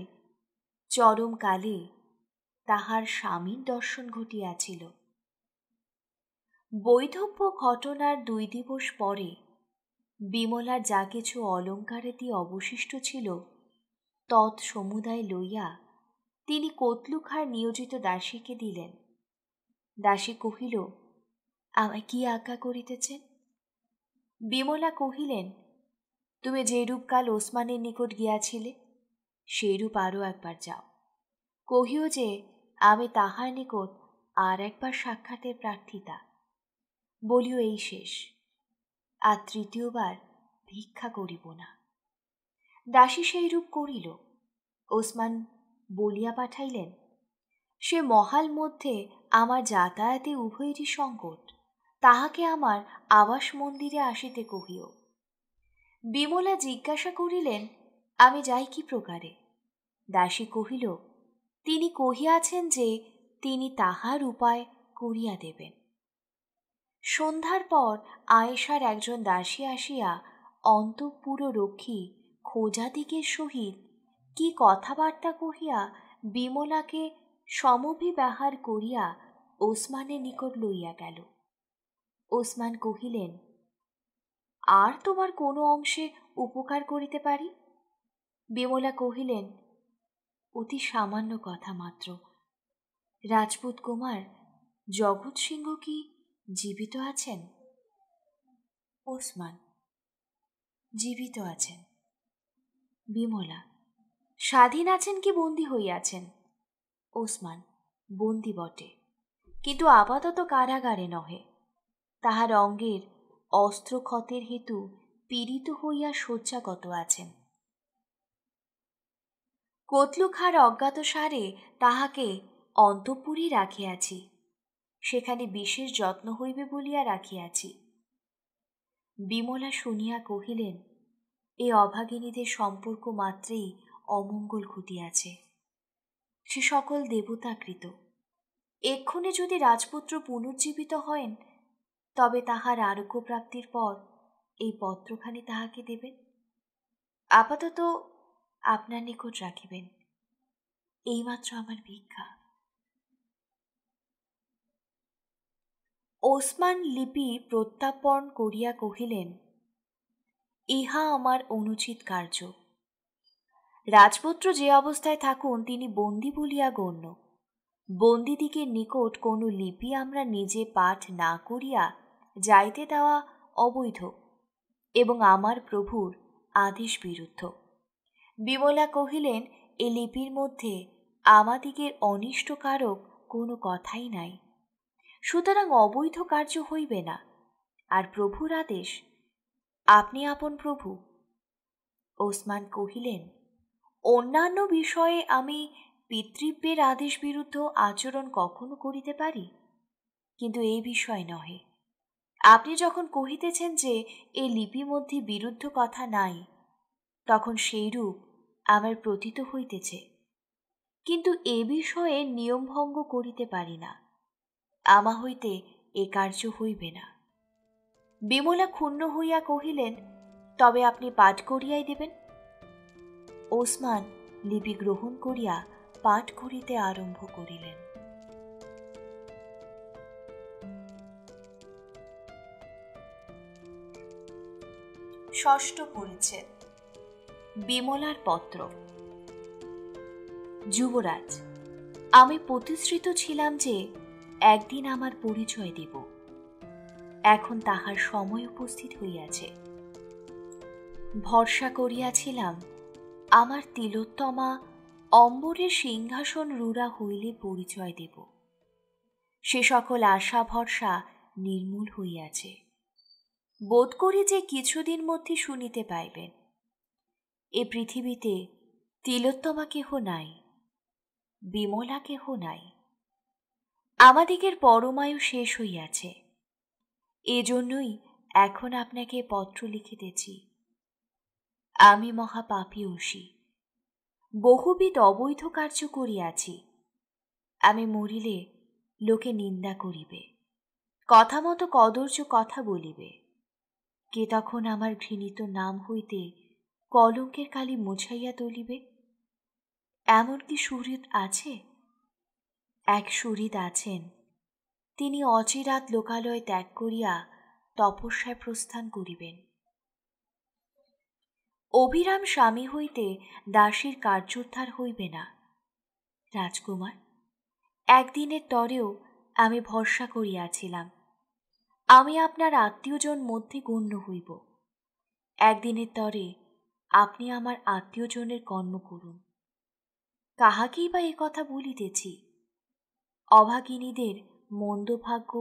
চরমকালে তাহার স্বামীর দর্শন ঘটিয়াছিল বৈধব্য ঘটনার দুই দিবস পরে বিমলা যা কিছু অলঙ্কারেতি অবশিষ্ট ছিল তৎ সমুদায় লইয়া তিনি কতলুখার নিয়োজিত দাসীকে দিলেন দাসী কহিল আমায় কি আজ্ঞা করিতেছেন বিমলা কহিলেন তুমি যেরূপ কাল ওসমানের নিকট গিয়াছিলে সেইরূপ আরও একবার যাও কহিও যে আমি তাহার নিকট আর একবার সাক্ষাতের প্রার্থিতা বলিও এই শেষ আর তৃতীয়বার ভিক্ষা করিব না দাসী সেইরূপ করিল ওসমান বলিয়া পাঠাইলেন সে মহাল মধ্যে আমার যাতায়াতে উভয়েরই সংকট তাহাকে আমার আবাস মন্দিরে আসিতে কহিও বিমলা জিজ্ঞাসা করিলেন আমি যাই কি প্রকারে দাসী কহিল তিনি কহিয়াছেন যে তিনি তাহার উপায় করিয়া দেবেন সন্ধ্যার পর আয়েশার একজন দাসী আসিয়া অন্তঃপুর রক্ষী খোজাদিকের সহিত কি কথাবার্তা কহিয়া বিমলাকে সমভিব্যাহার করিয়া ওসমানের নিকট লইয়া গেল ওসমান কহিলেন আর তোমার কোনো অংশে উপকার করিতে পারি বিমলা কহিলেন অতি সামান্য কথা মাত্র রাজপুত কুমার জগৎ সিংহ কি জীবিত আছেন ওসমান জীবিত আছেন বিমলা স্বাধীন আছেন কি বন্দী হইয়াছেন ওসমান বন্দী বটে কিন্তু আপাতত কারাগারে নহে তাহার অঙ্গের ক্ষতের হেতু পীড়িত হইয়া শয্যাগত আছেন কতলুখার অজ্ঞাতসারে তাহাকে অন্তঃপুরে রাখিয়াছি সেখানে বিশেষ যত্ন হইবে বলিয়া রাখিয়াছি বিমলা শুনিয়া কহিলেন এ অভাগিনীদের সম্পর্ক মাত্রেই অমঙ্গল ঘটিয়াছে সে সকল দেবতাকৃত এক্ষণে যদি রাজপুত্র পুনর্জীবিত হন তবে তাহার আরোগ্য প্রাপ্তির পর এই পত্রখানি তাহাকে দেবেন আপাতত আপনার নিকট রাখিবেন এইমাত্র আমার ভিক্ষা ওসমান লিপি প্রত্যাপন করিয়া কহিলেন ইহা আমার অনুচিত কার্য রাজপুত্র যে অবস্থায় থাকুন তিনি বন্দী বলিয়া গণ্য বন্দীদিকে নিকট কোনো লিপি আমরা নিজে পাঠ না করিয়া যাইতে দেওয়া অবৈধ এবং আমার প্রভুর আদেশ বিরুদ্ধ বিমলা কহিলেন এ লিপির মধ্যে আমাদিগের অনিষ্টকারক কোনো কথাই নাই সুতরাং অবৈধ কার্য হইবে না আর প্রভুর আদেশ আপনি আপন প্রভু ওসমান কহিলেন অন্যান্য বিষয়ে আমি পিতৃব্যের আদেশ বিরুদ্ধ আচরণ কখনো করিতে পারি কিন্তু এই বিষয় নহে আপনি যখন কহিতেছেন যে এ লিপি মধ্যে বিরুদ্ধ কথা নাই তখন সেইরূপ আমার প্রতীত হইতেছে কিন্তু এ বিষয়ে নিয়মভঙ্গ করিতে পারি না আমা হইতে এ কার্য হইবে না বিমলা ক্ষুণ্ণ হইয়া কহিলেন তবে আপনি পাঠ করিয়াই দেবেন ওসমান লিপি গ্রহণ করিয়া পাঠ করিতে আরম্ভ করিলেন ষষ্ঠ পরিচ্ছেদ বিমলার পত্র যুবরাজ আমি প্রতিশ্রিত ছিলাম যে একদিন আমার পরিচয় দেব এখন তাহার সময় উপস্থিত হইয়াছে ভরসা করিয়াছিলাম আমার তিলোত্তমা অম্বরের সিংহাসন রুড়া হইলে পরিচয় দেব সে সকল আশা ভরসা নির্মূল হইয়াছে বোধ করি যে কিছুদিন মধ্যে শুনিতে পাইবেন এ পৃথিবীতে তিলোত্তমা কেহ নাই বিমলা কেহ নাই আমাদিগের পরমায়ু শেষ হইয়াছে এজন্যই এখন আপনাকে পত্র লিখিতেছি আমি মহাপাপী ওষি বহুবিধ অবৈধ কার্য করিয়াছি আমি মরিলে লোকে নিন্দা করিবে কথা মতো কদর্য কথা বলিবে কে তখন আমার ঘৃণিত নাম হইতে কলঙ্কের কালি মুছাইয়া তুলিবে এমন কি সুহৃদ আছে এক সুরিদ আছেন তিনি অচিরাত লোকালয় ত্যাগ করিয়া তপস্যায় প্রস্থান করিবেন অভিরাম স্বামী হইতে দাসীর কার্যোদ্ধার হইবে না রাজকুমার একদিনের তরেও আমি ভরসা করিয়াছিলাম আমি আপনার আত্মীয়জন মধ্যে গণ্য হইব একদিনের তরে আপনি আমার আত্মীয়জনের কর্ম করুন কাহাকেই বা এ কথা বলিতেছি অভাগিনীদের মন্দভাগ্য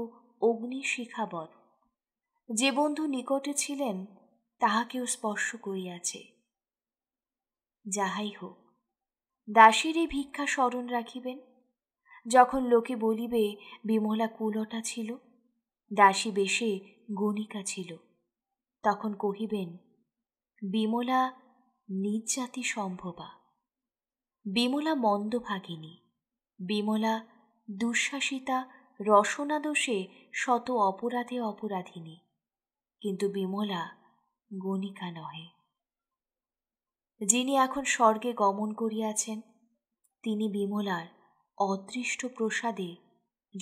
অগ্নিশিখাবর যে বন্ধু নিকটে ছিলেন তাহাকেও স্পর্শ করিয়াছে যাহাই হোক দাসের এই ভিক্ষা স্মরণ রাখিবেন যখন লোকে বলিবে বিমলা কুলটা ছিল দাসী বেশে গণিকা ছিল তখন কহিবেন বিমলা নির্যাতি সম্ভবা বিমলা মন্দভাগিনী বিমলা দুঃশাসিতা রসনাদোষে শত অপরাধে অপরাধিনী কিন্তু বিমলা গণিকা নহে যিনি এখন স্বর্গে গমন করিয়াছেন তিনি বিমলার অদৃষ্ট প্রসাদে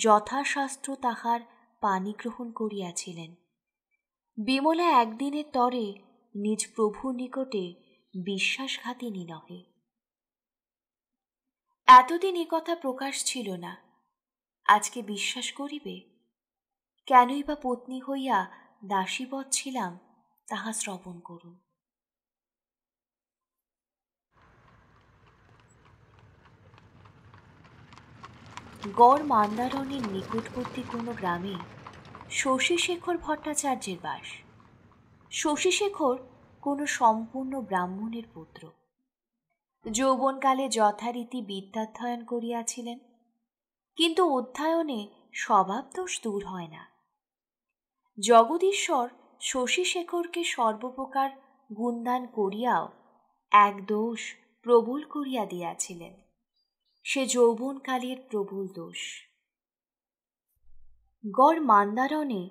যথাশাস্ত্র তাহার পানি গ্রহণ করিয়াছিলেন বিমলা একদিনের তরে নিজ প্রভুর নিকটে বিশ্বাসঘাতিনী নহে এতদিন কথা প্রকাশ ছিল না আজকে বিশ্বাস করিবে কেনই বা পত্নী হইয়া দাসীবধ ছিলাম তাহা শ্রবণ করুন গড় মান্দারণের নিকটবর্তী কোনো গ্রামে শশীশেখর ভট্টাচার্যের বাস শশীশেখর কোনো সম্পূর্ণ ব্রাহ্মণের পুত্র যৌবনকালে যথারীতি বিদ্যাধ্যয়ন করিয়াছিলেন কিন্তু অধ্যায়নে স্বভাব দোষ দূর হয় না জগদীশ্বর শশীশেখরকে সর্বপ্রকার গুণদান করিয়াও এক দোষ প্রবল করিয়া দিয়াছিলেন সে যৌবনকালের প্রবল দোষ গড় মান্দারণে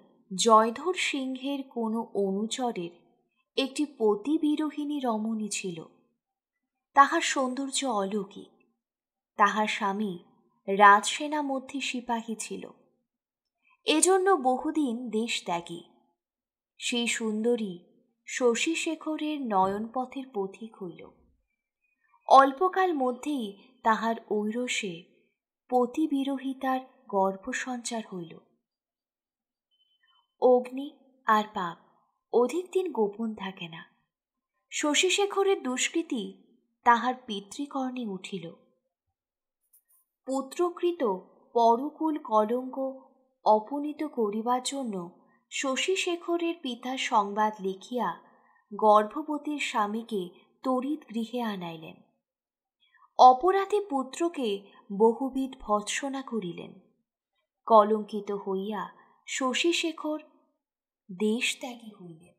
জয়ধর সিংহের কোনো অনুচরের একটি পতিবিরোহিণী রমণী ছিল তাহার সৌন্দর্য অলৌকিক তাহার স্বামী রাজসেনা মধ্যে সিপাহী ছিল এজন্য বহুদিন দেশ ত্যাগী সেই সুন্দরী শশী শেখরের নয়নপথের পথিক হইল অল্পকাল মধ্যেই তাহার ঐরসে পতিবিরোহিতার সঞ্চার হইল অগ্নি আর পাপ অধিক দিন গোপন থাকে না শশীশেখরের দুষ্কৃতি তাহার পিতৃকর্ণে উঠিল পুত্রকৃত পরকুল কলঙ্ক অপনীত করিবার জন্য শশীশেখরের পিতা সংবাদ লিখিয়া গর্ভবতীর স্বামীকে তড়িৎ গৃহে আনাইলেন অপরাধী পুত্রকে বহুবিধ ভৎসনা করিলেন কলঙ্কিত হইয়া শশীশেখর দেশত্যাগী হইলেন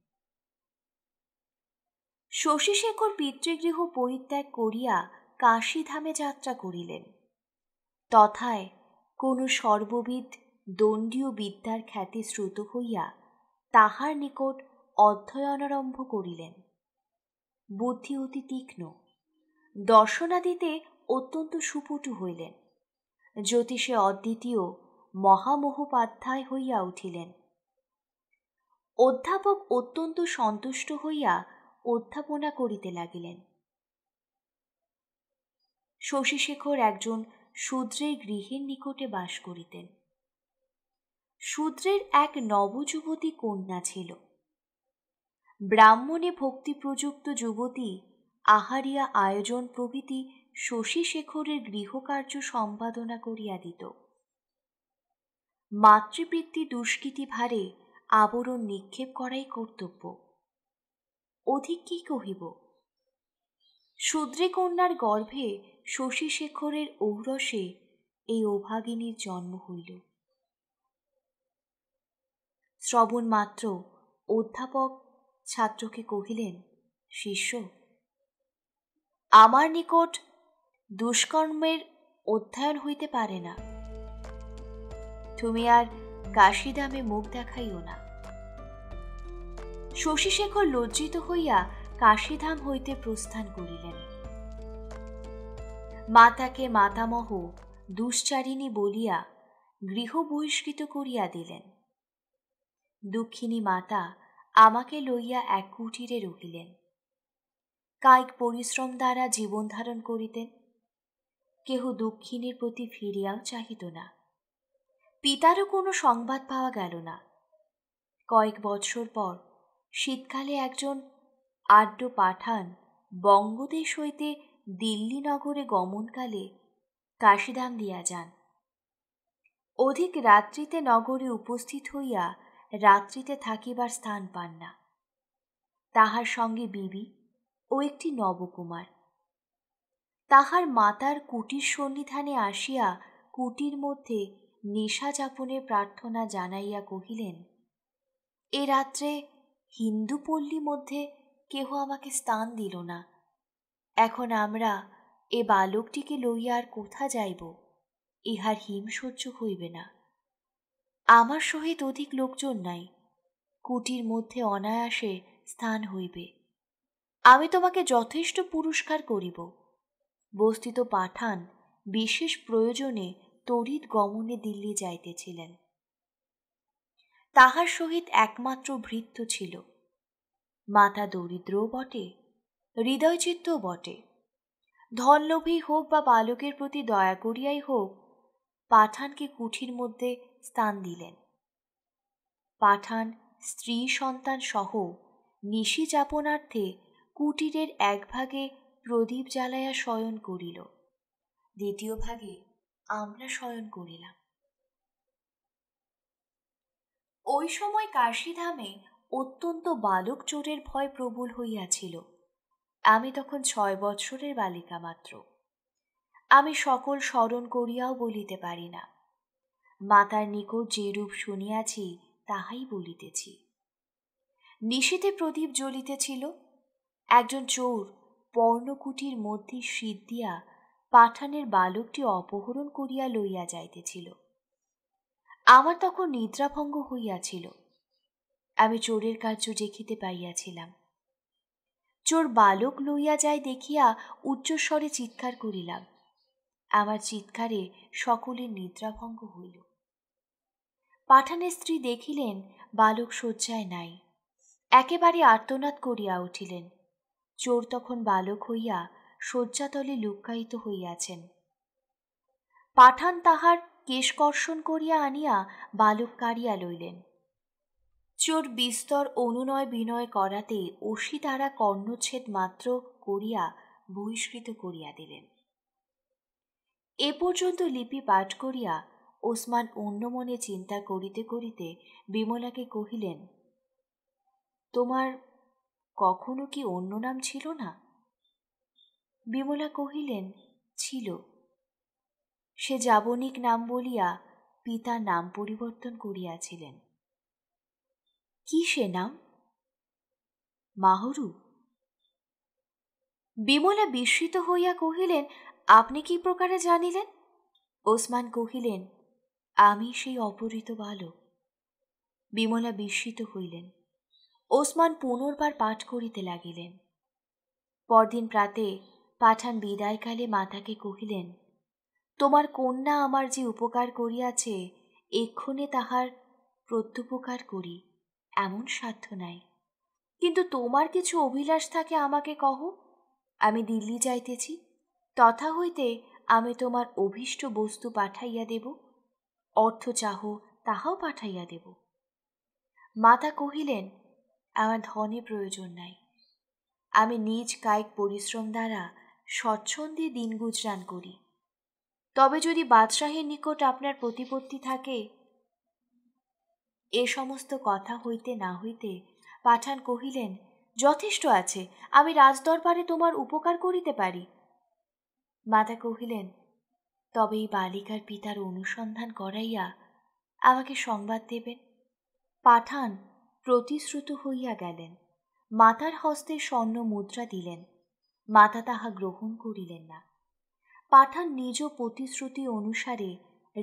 শশীশেখর পিতৃগৃহ পরিত্যাগ করিয়া কাশীধামে যাত্রা করিলেন তথায় কোন সর্ববিদ দণ্ডীয় বিদ্যার খ্যাতি শ্রুত হইয়া তাহার নিকট অধ্যয়নারম্ভ করিলেন বুদ্ধি অতি তীক্ষ্ণ দর্শনাদিতে অত্যন্ত সুপটু হইলেন জ্যোতিষে অদ্বিতীয় মহামহোপাধ্যায় হইয়া উঠিলেন অধ্যাপক অত্যন্ত সন্তুষ্ট হইয়া অধ্যাপনা করিতে লাগিলেন শশীশেখর একজন শূদ্রের গৃহের নিকটে বাস করিতেন শূদ্রের এক নবযুবতী কন্যা ছিল ব্রাহ্মণে ভক্তিপ্রযুক্ত যুবতী আহারিয়া আয়োজন প্রভৃতি শশীশেখরের গৃহকার্য সম্পাদনা করিয়া দিত মাতৃবৃত্তি দুষ্কৃতি ভারে আবরণ নিক্ষেপ করাই কর্তব্য অধিক কি কহিব শূদ্রে কন্যার গর্ভে শশীশেখরের ঔরসে এই অভাগিনীর জন্ম হইল শ্রবণ মাত্র অধ্যাপক ছাত্রকে কহিলেন শিষ্য আমার নিকট দুষ্কর্মের অধ্যয়ন হইতে পারে না তুমি আর কাশিদামে মুখ দেখাইও না শশীশেখর লজ্জিত হইয়া কাশিধাম হইতে প্রস্থান করিলেন মাতাকে মাতামহ দুশ্চারিণী বলিয়া গৃহ বহিষ্কৃত করিয়া দিলেন দুঃখিনী মাতা আমাকে লইয়া এক কুটিরে রহিলেন কায়িক পরিশ্রম দ্বারা জীবন ধারণ করিতেন কেহ দক্ষিণের প্রতি ফিরিয়াও চাহিত না পিতারও কোনো সংবাদ পাওয়া গেল না কয়েক বৎসর পর শীতকালে একজন আড্ড পাঠান বঙ্গদেশ হইতে দিল্লি নগরে গমনকালে কাশিধাম দিয়া যান অধিক রাত্রিতে নগরে উপস্থিত হইয়া রাত্রিতে থাকিবার স্থান পান না তাহার সঙ্গে বিবি ও একটি নবকুমার তাহার মাতার কুটির সন্নিধানে আসিয়া কুটির মধ্যে নেশা যাপনের প্রার্থনা জানাইয়া কহিলেন এ রাত্রে হিন্দু পল্লী মধ্যে কেহ আমাকে স্থান দিল না এখন আমরা এ বালকটিকে লইয়া আর কোথা যাইব ইহার হিম সহ্য হইবে না আমার সহিত অধিক লোকজন নাই কুটির মধ্যে অনায়াসে স্থান হইবে আমি তোমাকে যথেষ্ট পুরস্কার করিব বস্তিত পাঠান বিশেষ প্রয়োজনে তড়িৎ গমনে দিল্লি যাইতেছিলেন তাহার সহিত একমাত্র ভৃত্য ছিল মাতা দরিদ্রও বটে হৃদয়চিত্ত বটে ধনলোভী হোক বা বালকের প্রতি দয়া করিয়াই হোক পাঠানকে কুঠির মধ্যে স্থান দিলেন পাঠান স্ত্রী সন্তান সহ নিশি যাপনার্থে কুটিরের এক ভাগে প্রদীপ জ্বালায়া শয়ন করিল দ্বিতীয় ভাগে আমরা শয়ন করিলাম ওই সময় কাশীধামে অত্যন্ত বালক চোরের ভয় প্রবল হইয়াছিল আমি তখন ছয় বৎসরের বালিকা মাত্র আমি সকল স্মরণ করিয়াও বলিতে পারি না মাতার নিকট যে রূপ শুনিয়াছি তাহাই বলিতেছি নিশীতে প্রদীপ জ্বলিতেছিল একজন চোর পর্ণকুটির মধ্যে শীত দিয়া পাঠানের বালকটি অপহরণ করিয়া লইয়া যাইতেছিল আমার তখন নিদ্রাভঙ্গ হইয়াছিল আমি চোরের কার্য দেখিতে পাইয়াছিলাম চোর বালক লইয়া যায় দেখিয়া উচ্চস্বরে চিৎকার করিলাম আমার চিৎকারে সকলের নিদ্রাভঙ্গ হইল পাঠানের স্ত্রী দেখিলেন বালক শয্যায় নাই একেবারে আর্তনাদ করিয়া উঠিলেন চোর তখন বালক হইয়া শয্যাতলে লুক্কায়িত হইয়াছেন পাঠান তাহার কেশকর্ষণ করিয়া আনিয়া বালক কাড়িয়া লইলেন চোর বিস্তর অনুনয় বিনয় করাতে অসি তারা কর্ণচ্ছেদ মাত্র করিয়া বহিষ্কৃত করিয়া দিলেন এ পর্যন্ত লিপি পাঠ করিয়া ওসমান অন্য মনে চিন্তা করিতে করিতে বিমলাকে কহিলেন তোমার কখনো কি অন্য নাম ছিল না বিমলা কহিলেন ছিল সে যাবনিক নাম বলিয়া পিতা নাম পরিবর্তন করিয়াছিলেন কি সে নাম মাহরু বিমলা বিস্মিত হইয়া কহিলেন আপনি কি প্রকারে জানিলেন ওসমান কহিলেন আমি সেই অপহৃত বালক বিমলা বিস্মিত হইলেন ওসমান পুনর্বার পাঠ করিতে লাগিলেন পরদিন প্রাতে পাঠান বিদায়কালে মাতাকে কহিলেন তোমার কন্যা আমার যে উপকার করিয়াছে এক্ষণে তাহার প্রত্যুপকার করি এমন সাধ্য নাই কিন্তু তোমার কিছু অভিলাষ থাকে আমাকে কহ আমি দিল্লি যাইতেছি তথা হইতে আমি তোমার অভীষ্ট বস্তু পাঠাইয়া দেব অর্থ চাহ তাহাও পাঠাইয়া দেব মাতা কহিলেন আমার ধনে প্রয়োজন নাই আমি নিজ কায়িক পরিশ্রম দ্বারা স্বচ্ছন্দে দিন গুজরান করি তবে যদি বাদশাহের নিকট আপনার প্রতিপত্তি থাকে এ সমস্ত কথা হইতে না হইতে পাঠান কহিলেন যথেষ্ট আছে আমি রাজদরবারে তোমার উপকার করিতে পারি মাতা কহিলেন তবে এই বালিকার পিতার অনুসন্ধান করাইয়া আমাকে সংবাদ দেবেন পাঠান প্রতিশ্রুত হইয়া গেলেন মাতার হস্তে স্বর্ণ মুদ্রা দিলেন মাতা তাহা গ্রহণ করিলেন না পাঠান নিজ প্রতিশ্রুতি অনুসারে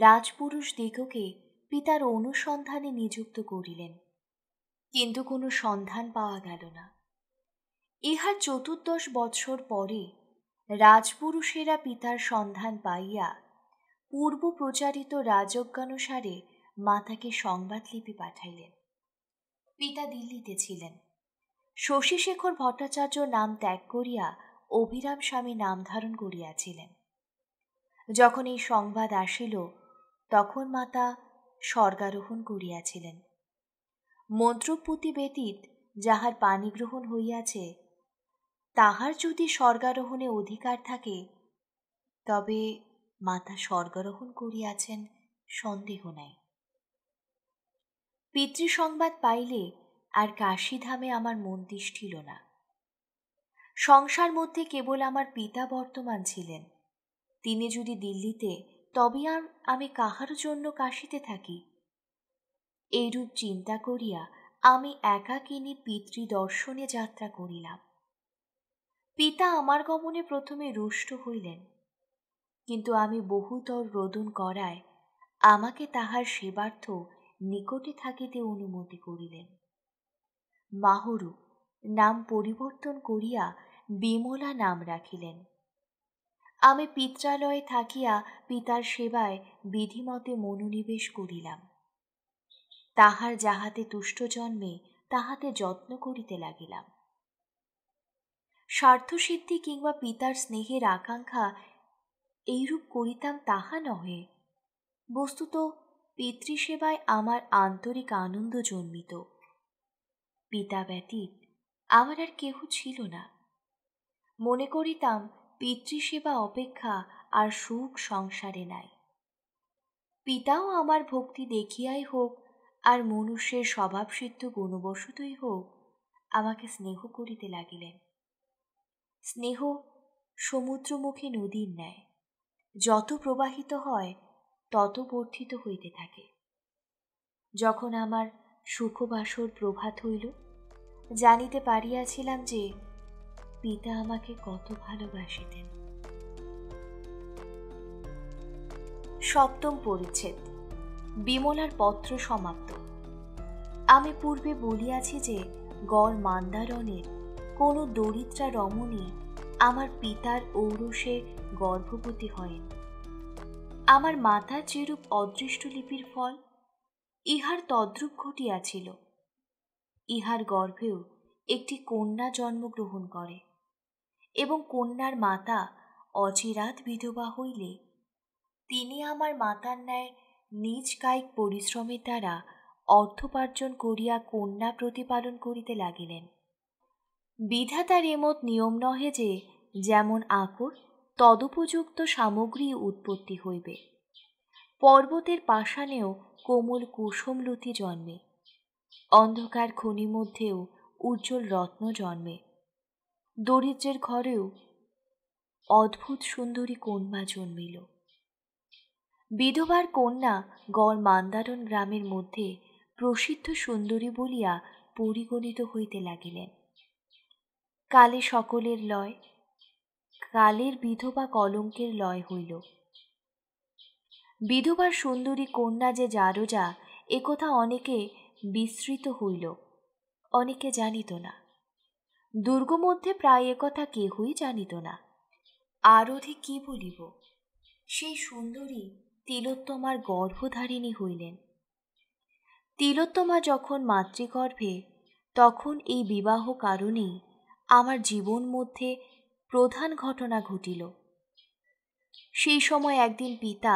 রাজপুরুষ দিগকে পিতার অনুসন্ধানে নিযুক্ত করিলেন কিন্তু কোনো সন্ধান পাওয়া গেল না ইহার চতুর্দশ বৎসর পরে রাজপুরুষেরা পিতার সন্ধান পাইয়া পূর্ব প্রচারিত রাজজ্ঞানুসারে মাতাকে সংবাদলিপি পাঠাইলেন পিতা দিল্লিতে ছিলেন শশীশেখর ভট্টাচার্য নাম ত্যাগ করিয়া অভিরাম স্বামী নাম ধারণ করিয়াছিলেন যখন এই সংবাদ আসিল তখন মাতা স্বর্গারোহণ করিয়াছিলেন মন্ত্রপুতি ব্যতীত যাহার পানিগ্রহণ হইয়াছে তাহার যদি স্বর্গারোহণে অধিকার থাকে তবে মাতা স্বর্গারোহণ করিয়াছেন সন্দেহ নাই পিতৃসংবাদ পাইলে আর কাশীধামে আমার মন তিষ্ঠিল না সংসার মধ্যে কেবল আমার পিতা বর্তমান ছিলেন তিনি যদি দিল্লিতে তবে আর আমি কাহার জন্য কাশিতে থাকি এইরূপ চিন্তা করিয়া আমি একাকিনী পিতৃ দর্শনে যাত্রা করিলাম পিতা আমার গমনে প্রথমে রুষ্ট হইলেন কিন্তু আমি বহুতর রোদন করায় আমাকে তাহার সেবার্থ নিকটে থাকিতে অনুমতি করিলেন মাহরু নাম পরিবর্তন করিয়া বিমলা নাম রাখিলেন আমি পিত্রালয়ে থাকিয়া পিতার সেবায় বিধিমতে মনোনিবেশ করিলাম তাহার যাহাতে তুষ্ট জন্মে তাহাতে যত্ন করিতে লাগিলাম স্বার্থসিদ্ধি কিংবা পিতার স্নেহের আকাঙ্ক্ষা এইরূপ করিতাম তাহা নহে বস্তুত পিতৃসেবায় আমার আন্তরিক আনন্দ জন্মিত পিতা ব্যতীত আমার আর কেহ ছিল না মনে করিতাম পিতৃসেবা অপেক্ষা আর সুখ সংসারে নাই পিতাও আমার ভক্তি দেখিয়াই হোক আর মনুষ্যের স্বভাবসিদ্ধ গুণবশতই হোক আমাকে স্নেহ করিতে লাগিলেন স্নেহ সমুদ্রমুখী নদীর ন্যায় যত প্রবাহিত হয় তত বর্ধিত হইতে থাকে যখন আমার সুখবাসর প্রভাত হইল জানিতে পারিয়াছিলাম যে পিতা আমাকে কত ভালোবাসিতেন সপ্তম পরিচ্ছেদ বিমলার পত্র সমাপ্ত আমি পূর্বে বলিয়াছি যে গড় মান্দারণের কোনো দরিদ্রা রমণী আমার পিতার ঔরসে গর্ভবতী হয় আমার মাতা যেরূপ অদৃষ্টলিপির ফল ইহার তদ্রূপ ঘটিয়াছিল ইহার গর্ভেও একটি কন্যা জন্মগ্রহণ করে এবং কন্যার মাতা অচিরাত বিধবা হইলে তিনি আমার মাতার ন্যায় নিজ কায়িক পরিশ্রমের দ্বারা অর্থোপার্জন করিয়া কন্যা প্রতিপালন করিতে লাগিলেন বিধাতার এমত নিয়ম নহে যে যেমন আকর তদুপযুক্ত সামগ্রী উৎপত্তি হইবে পর্বতের পাষাণেও কোমল কুসুমলতি জন্মে অন্ধকার খনি মধ্যেও উজ্জ্বল রত্ন জন্মে দরিদ্রের ঘরেও অদ্ভুত সুন্দরী কন্যা জন্মিল বিধবার কন্যা গড় মান্দারণ গ্রামের মধ্যে প্রসিদ্ধ সুন্দরী বলিয়া পরিগণিত হইতে লাগিলেন কালে সকলের লয় কালের বিধবা কলঙ্কের লয় হইল বিধবার সুন্দরী কন্যা যে জারোজা একথা অনেকে বিস্মৃত হইল অনেকে জানিত না দুর্গ মধ্যে প্রায় কথা কেহই জানিত না আর অধিক কি বলিব সেই সুন্দরী তিলোত্তমার গর্ভধারিণী হইলেন তিলোত্তমা যখন মাতৃগর্ভে তখন এই বিবাহ কারণেই আমার জীবন মধ্যে প্রধান ঘটনা ঘটিল সেই সময় একদিন পিতা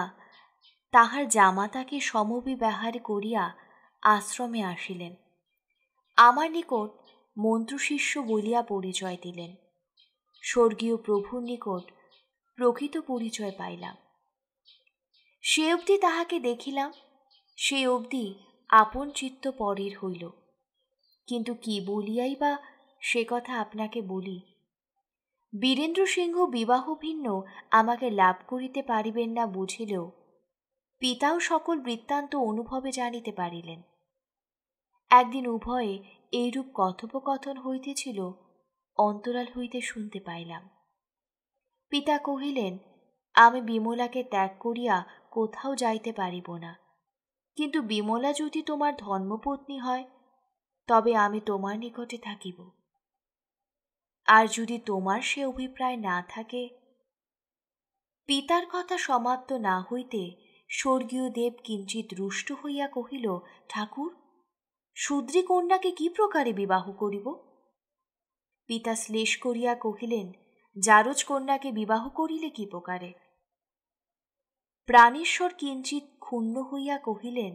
তাহার জামাতাকে সমবিবাহার করিয়া আশ্রমে আসিলেন আমার নিকট মন্ত্রশিষ্য বলিয়া পরিচয় দিলেন স্বর্গীয় প্রভুর নিকট প্রকৃত পরিচয় পাইলাম সে অবধি তাহাকে দেখিলাম সে অবধি আপন চিত্ত পরের হইল কিন্তু কি বলিয়াই বা সে কথা আপনাকে বলি বীরেন্দ্র সিংহ বিবাহ ভিন্ন আমাকে লাভ করিতে পারিবেন না বুঝিলেও পিতাও সকল বৃত্তান্ত অনুভবে জানিতে পারিলেন একদিন উভয়ে এইরূপ কথোপকথন হইতেছিল অন্তরাল হইতে শুনতে পাইলাম পিতা কহিলেন আমি বিমলাকে ত্যাগ করিয়া কোথাও যাইতে পারিব না কিন্তু বিমলা যদি তোমার ধর্মপত্নী হয় তবে আমি তোমার নিকটে থাকিব আর যদি তোমার সে অভিপ্রায় না থাকে পিতার কথা সমাপ্ত না হইতে স্বর্গীয় দেব কিঞ্চিত রুষ্ট হইয়া কহিল ঠাকুর শূদ্রী কন্যাকে কি প্রকারে বিবাহ করিব পিতা শ্লেষ করিয়া কহিলেন জারজ কন্যাকে বিবাহ করিলে কি প্রকারে প্রাণেশ্বর কিঞ্চিত ক্ষুণ্ণ হইয়া কহিলেন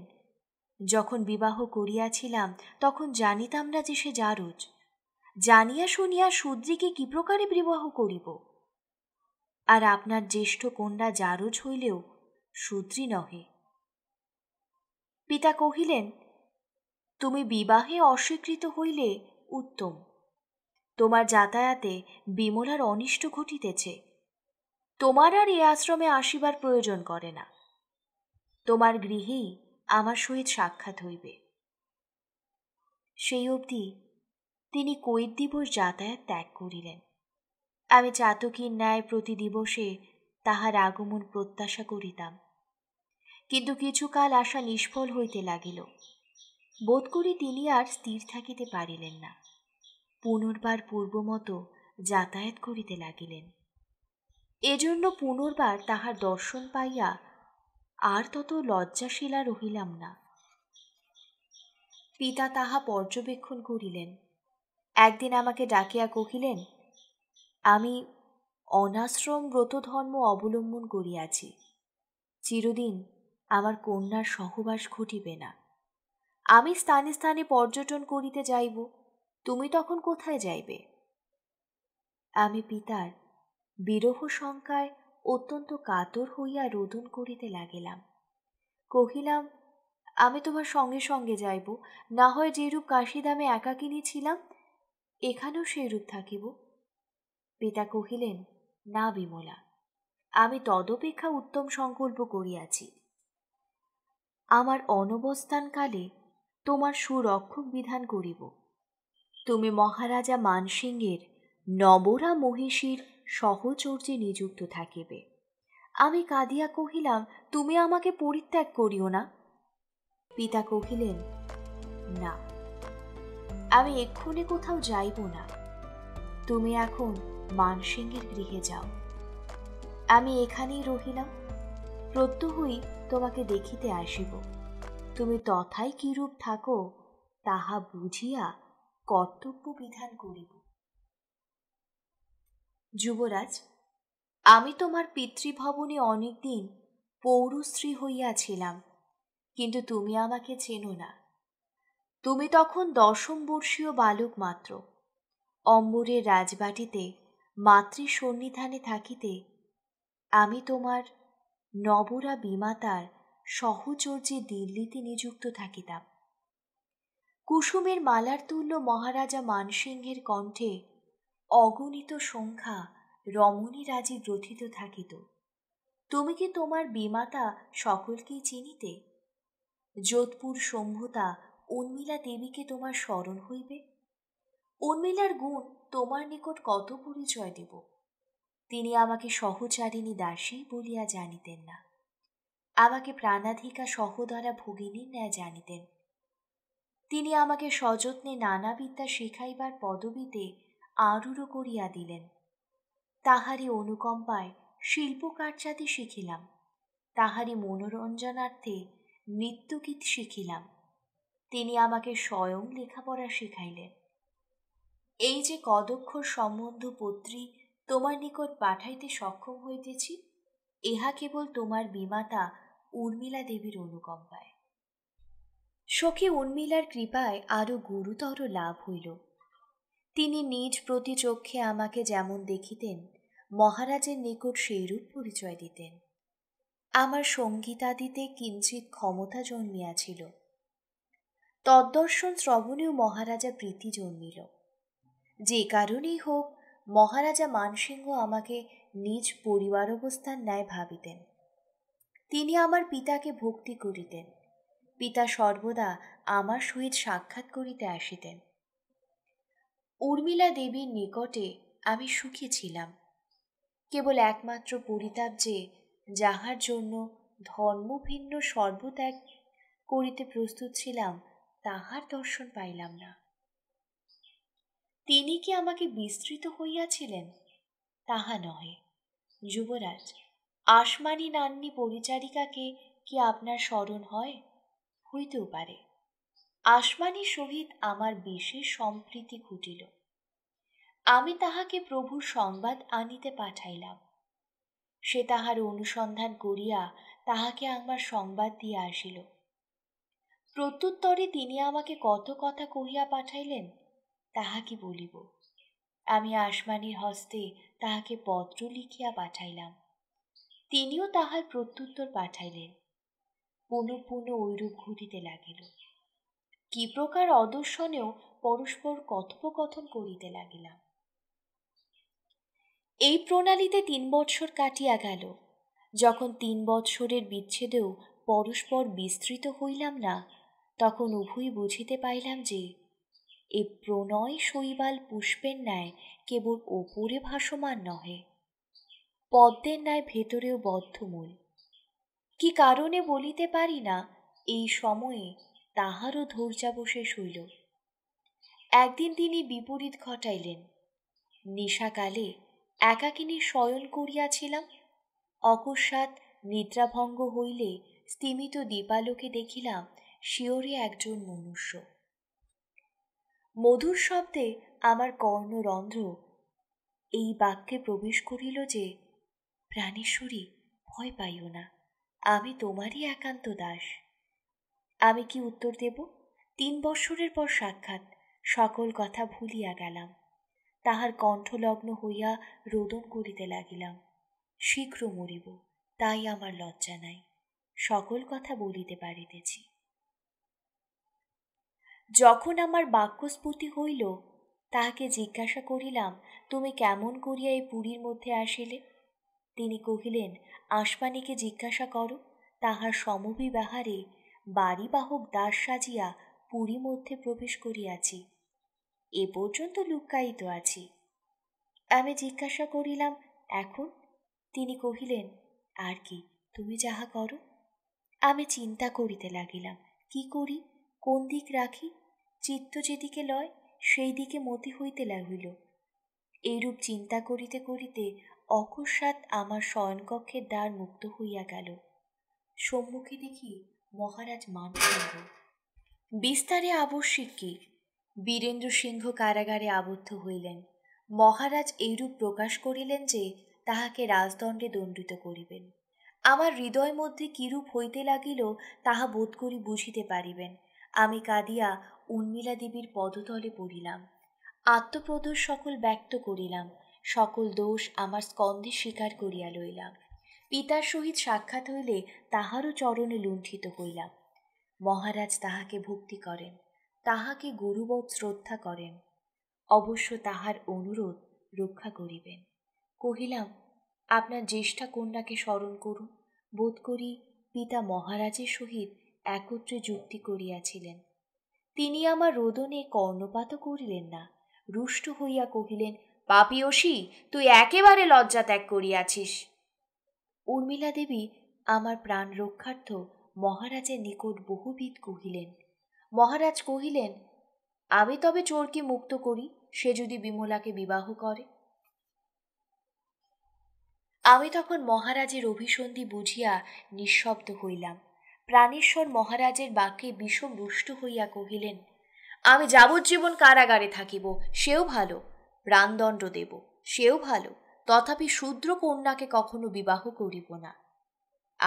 যখন বিবাহ করিয়াছিলাম তখন জানিতাম না যে সে জারজ জানিয়া শুনিয়া শূদ্রীকে কি প্রকারে বিবাহ করিব আর আপনার জ্যেষ্ঠ কন্যা জারজ হইলেও শূদ্রী নহে পিতা কহিলেন তুমি বিবাহে অস্বীকৃত হইলে উত্তম তোমার যাতায়াতে বিমলার অনিষ্ট ঘটিতেছে তোমার আর এ আশ্রমে আসিবার প্রয়োজন করে না তোমার গৃহেই আমার সহিত সাক্ষাৎ হইবে সেই অবধি তিনি কৈত দিবস যাতায়াত ত্যাগ করিলেন আমি চাতকির ন্যায় প্রতি দিবসে তাহার আগমন প্রত্যাশা করিতাম কিন্তু কিছুকাল আশা নিষ্ফল হইতে লাগিল বোধ করি তিনি আর স্থির থাকিতে পারিলেন না পুনর্বার পূর্বমতো যাতায়াত করিতে লাগিলেন এজন্য পুনর্বার তাহার দর্শন পাইয়া আর তত লজ্জাশীলা রহিলাম না পিতা তাহা পর্যবেক্ষণ করিলেন একদিন আমাকে ডাকিয়া কহিলেন আমি অনাশ্রম ধর্ম অবলম্বন করিয়াছি চিরদিন আমার কন্যার সহবাস ঘটিবে না আমি স্থানে স্থানে পর্যটন করিতে যাইব তুমি তখন কোথায় যাইবে আমি পিতার বিরহ সংখ্যায় অত্যন্ত কাতর হইয়া রোদন করিতে লাগিলাম কহিলাম আমি তোমার সঙ্গে সঙ্গে যাইব না হয় যেরূপ দামে একাকিনী ছিলাম এখানেও সেইরূপ থাকিব পিতা কহিলেন না বিমলা আমি তদপেক্ষা উত্তম সংকল্প করিয়াছি আমার অনবস্থানকালে তোমার সুরক্ষক বিধান করিব তুমি মহারাজা মানসিংহের নবরা মহিষীর সহচর্যে নিযুক্ত থাকিবে আমি কাঁদিয়া কহিলাম তুমি আমাকে পরিত্যাগ করিও না পিতা কহিলেন না আমি এক্ষুনি কোথাও যাইব না তুমি এখন মানসিংহের গৃহে যাও আমি এখানেই রহিলাম প্রত্যহই তোমাকে দেখিতে আসিব তুমি তথায় কিরূপ থাকো তাহা বুঝিয়া কর্তব্য বিধান করিব যুবরাজ আমি তোমার পিতৃভবনে অনেকদিন পৌরশ্রী হইয়াছিলাম কিন্তু তুমি আমাকে চেনো না তুমি তখন দশম বর্ষীয় বালক মাত্র অম্বরের রাজবাটিতে মাতৃ সন্নিধানে থাকিতে আমি তোমার নবরা বিমাতার সহচর্যে দিল্লিতে নিযুক্ত থাকিতাম কুসুমের মালার তুল্য মহারাজা মানসিংহের কণ্ঠে অগণিত সংখ্যা রমণী রাজি গ্রথিত থাকিত তুমি কি তোমার বিমাতা সকলকেই চিনিতে যোধপুর সম্ভতা উন্মিলা দেবীকে তোমার স্মরণ হইবে উন্মিলার গুণ তোমার নিকট কত পরিচয় দেব তিনি আমাকে সহচারিণী দাসী বলিয়া জানিতেন না আমাকে প্রাণাধিকা সহদরা ভগিনী ন্যায় জানিতেন তিনি আমাকে সযত্নে নানা বিদ্যা শেখাইবার পদবিতে আরূঢ় করিয়া দিলেন তাহারই অনুকম্পায় শিল্পকার্যাদি শিখিলাম তাহারই মনোরঞ্জনার্থে নৃত্যগীত শিখিলাম তিনি আমাকে স্বয়ং লেখাপড়া শিখাইলেন এই যে কদক্ষর সম্বন্ধ পত্রী তোমার নিকট পাঠাইতে সক্ষম হইতেছি ইহা কেবল তোমার বিমাতা উর্মিলা দেবীর অনুকম্পায় সখী উর্মিলার কৃপায় আরও গুরুতর লাভ হইল তিনি নিজ প্রতিচক্ষে আমাকে যেমন দেখিতেন মহারাজের নিকট সেইরূপ পরিচয় দিতেন আমার সঙ্গীতাদিতে কিঞ্চিত ক্ষমতা জন্মিয়াছিল তদ্দর্শন শ্রবণেও মহারাজা প্রীতি জন্মিল যে কারণেই হোক মহারাজা মানসিংহ আমাকে নিজ পরিবার অবস্থান ন্যায় ভাবিতেন তিনি আমার পিতাকে ভক্তি করিতেন পিতা সর্বদা আমার সহিত সাক্ষাৎ করিতে আসিতেন উর্মিলা দেবীর নিকটে আমি সুখী ছিলাম কেবল একমাত্র পরিতাপ যে যাহার জন্য ধর্মভিন্ন সর্বত্যাগ করিতে প্রস্তুত ছিলাম তাহার দর্শন পাইলাম না তিনি কি আমাকে বিস্তৃত হইয়াছিলেন তাহা নহে যুবরাজ আসমানি নান্নি পরিচারিকাকে কি আপনার স্মরণ হয় হইতেও পারে আসমানির সহিত আমার বিশেষ সম্প্রীতি ঘটিল আমি তাহাকে প্রভুর সংবাদ আনিতে পাঠাইলাম সে তাহার অনুসন্ধান করিয়া তাহাকে আমার সংবাদ দিয়া আসিল প্রত্যুত্তরে তিনি আমাকে কত কথা কহিয়া পাঠাইলেন তাহা কি বলিব আমি আসমানির হস্তে তাহাকে পত্র লিখিয়া পাঠাইলাম তিনিও তাহার প্রত্যুত্তর পাঠাইলেন পুনঃ পুনঃ ঐরূপ ঘটিতে লাগিল কি প্রকার অদর্শনেও পরস্পর কথোপকথন করিতে লাগিলাম এই প্রণালীতে তিন বৎসর কাটিয়া গেল যখন তিন বৎসরের বিচ্ছেদেও পরস্পর বিস্তৃত হইলাম না তখন উভয় বুঝিতে পাইলাম যে এ প্রণয় শৈবাল পুষ্পের ন্যায় কেবল ওপরে ভাসমান নহে পদ্মের ন্যায় ভেতরেও বদ্ধমূল কি কারণে বলিতে পারি না এই সময়ে তাহারও ধৈর্যাবশেষ হইল একদিন তিনি বিপরীত ঘটাইলেন নিশাকালে একাকিনী শয়ন করিয়াছিলাম অকস্মাৎ নিদ্রাভঙ্গ হইলে স্তিমিত দীপালোকে দেখিলাম শিওরে একজন মনুষ্য মধুর শব্দে আমার কর্ণরন্ধ্র এই বাক্যে প্রবেশ করিল যে প্রাণেশ্বরী ভয় পাইও না আমি তোমারই একান্ত দাস আমি কি উত্তর দেব তিন বৎসরের পর সাক্ষাৎ সকল কথা ভুলিয়া গেলাম তাহার কণ্ঠলগ্ন হইয়া রোদন করিতে লাগিলাম শীঘ্র মরিব তাই আমার লজ্জা নাই সকল কথা বলিতে পারিতেছি যখন আমার বাক্যস্ফূর্তি হইল তাহাকে জিজ্ঞাসা করিলাম তুমি কেমন করিয়া এই পুরীর মধ্যে আসিলে তিনি কহিলেন আসমানিকে জিজ্ঞাসা করো তাহার সমবিবাহারে বাড়িবাহক দাস সাজিয়া পুরী মধ্যে প্রবেশ করিয়াছি এ পর্যন্ত লুক্কায়িত আছি আমি জিজ্ঞাসা করিলাম এখন তিনি কহিলেন আর কি তুমি যাহা করো আমি চিন্তা করিতে লাগিলাম কি করি কোন দিক রাখি চিত্ত যেদিকে লয় সেই দিকে মতি হইতে লাগিল এইরূপ চিন্তা করিতে করিতে অকস্মাৎ আমার শয়নকক্ষের দ্বার মুক্ত হইয়া গেল সম্মুখে দেখি মহারাজ মানসিংহ বিস্তারে আবশ্যিক কি বীরেন্দ্র সিংহ কারাগারে আবদ্ধ হইলেন মহারাজ এইরূপ প্রকাশ করিলেন যে তাহাকে রাজদণ্ডে দণ্ডিত করিবেন আমার হৃদয় মধ্যে কিরূপ হইতে লাগিল তাহা বোধ করি বুঝিতে পারিবেন আমি কাঁদিয়া উন্মিলা দেবীর পদতলে পড়িলাম আত্মপ্রদোষ সকল ব্যক্ত করিলাম সকল দোষ আমার স্কন্ধে স্বীকার করিয়া লইলাম পিতার সহিত সাক্ষাৎ হইলে তাহারও চরণে লুণ্ঠিত হইলাম মহারাজ তাহাকে ভক্তি করেন তাহাকে গুরুবৎ শ্রদ্ধা করেন অবশ্য তাহার অনুরোধ রক্ষা করিবেন কহিলাম আপনার জ্যেষ্ঠা কন্যাকে স্মরণ করুন বোধ করি পিতা মহারাজের সহিত একত্রে যুক্তি করিয়াছিলেন তিনি আমার রোদনে কর্ণপাত করিলেন না রুষ্ট হইয়া কহিলেন পাপিয়সী তুই একেবারে লজ্জা ত্যাগ করিয়াছিস উর্মিলা দেবী আমার প্রাণ রক্ষার্থ মহারাজের নিকট বহুবিধ কহিলেন মহারাজ কহিলেন আমি তবে চোরকে মুক্ত করি সে যদি বিমলাকে বিবাহ করে আমি তখন মহারাজের অভিসন্ধি বুঝিয়া নিঃশব্দ হইলাম প্রাণেশ্বর মহারাজের বাক্যে বিষম রুষ্ট হইয়া কহিলেন আমি যাবজ্জীবন কারাগারে থাকিব সেও ভালো প্রাণদণ্ড দেব সেও ভালো তথাপি শূদ্র কন্যাকে কখনো বিবাহ করিব না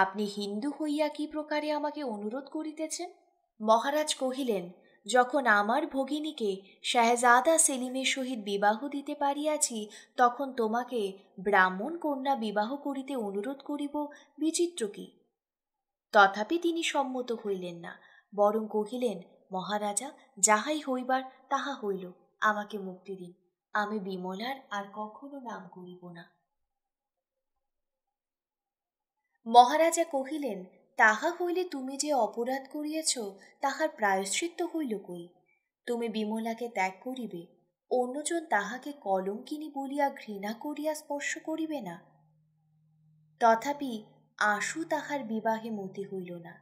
আপনি হিন্দু হইয়া কি প্রকারে আমাকে অনুরোধ করিতেছেন মহারাজ কহিলেন যখন আমার ভগিনীকে শাহজাদা সেলিমের সহিত বিবাহ দিতে পারিয়াছি তখন তোমাকে ব্রাহ্মণ কন্যা বিবাহ করিতে অনুরোধ করিব বিচিত্র কি তথাপি তিনি সম্মত হইলেন না বরং কহিলেন মহারাজা যাহাই হইবার তাহা হইল আমাকে মুক্তি দিন আমি বিমলার আর কখনো নাম করিব না মহারাজা কহিলেন তাহা হইলে তুমি যে অপরাধ করিয়াছ তাহার প্রায়শ্চিত্ত হইল কই তুমি বিমলাকে ত্যাগ করিবে অন্যজন তাহাকে কলঙ্কিনী বলিয়া ঘৃণা করিয়া স্পর্শ করিবে না তথাপি আশু তাহার বিবাহে মতি হইল না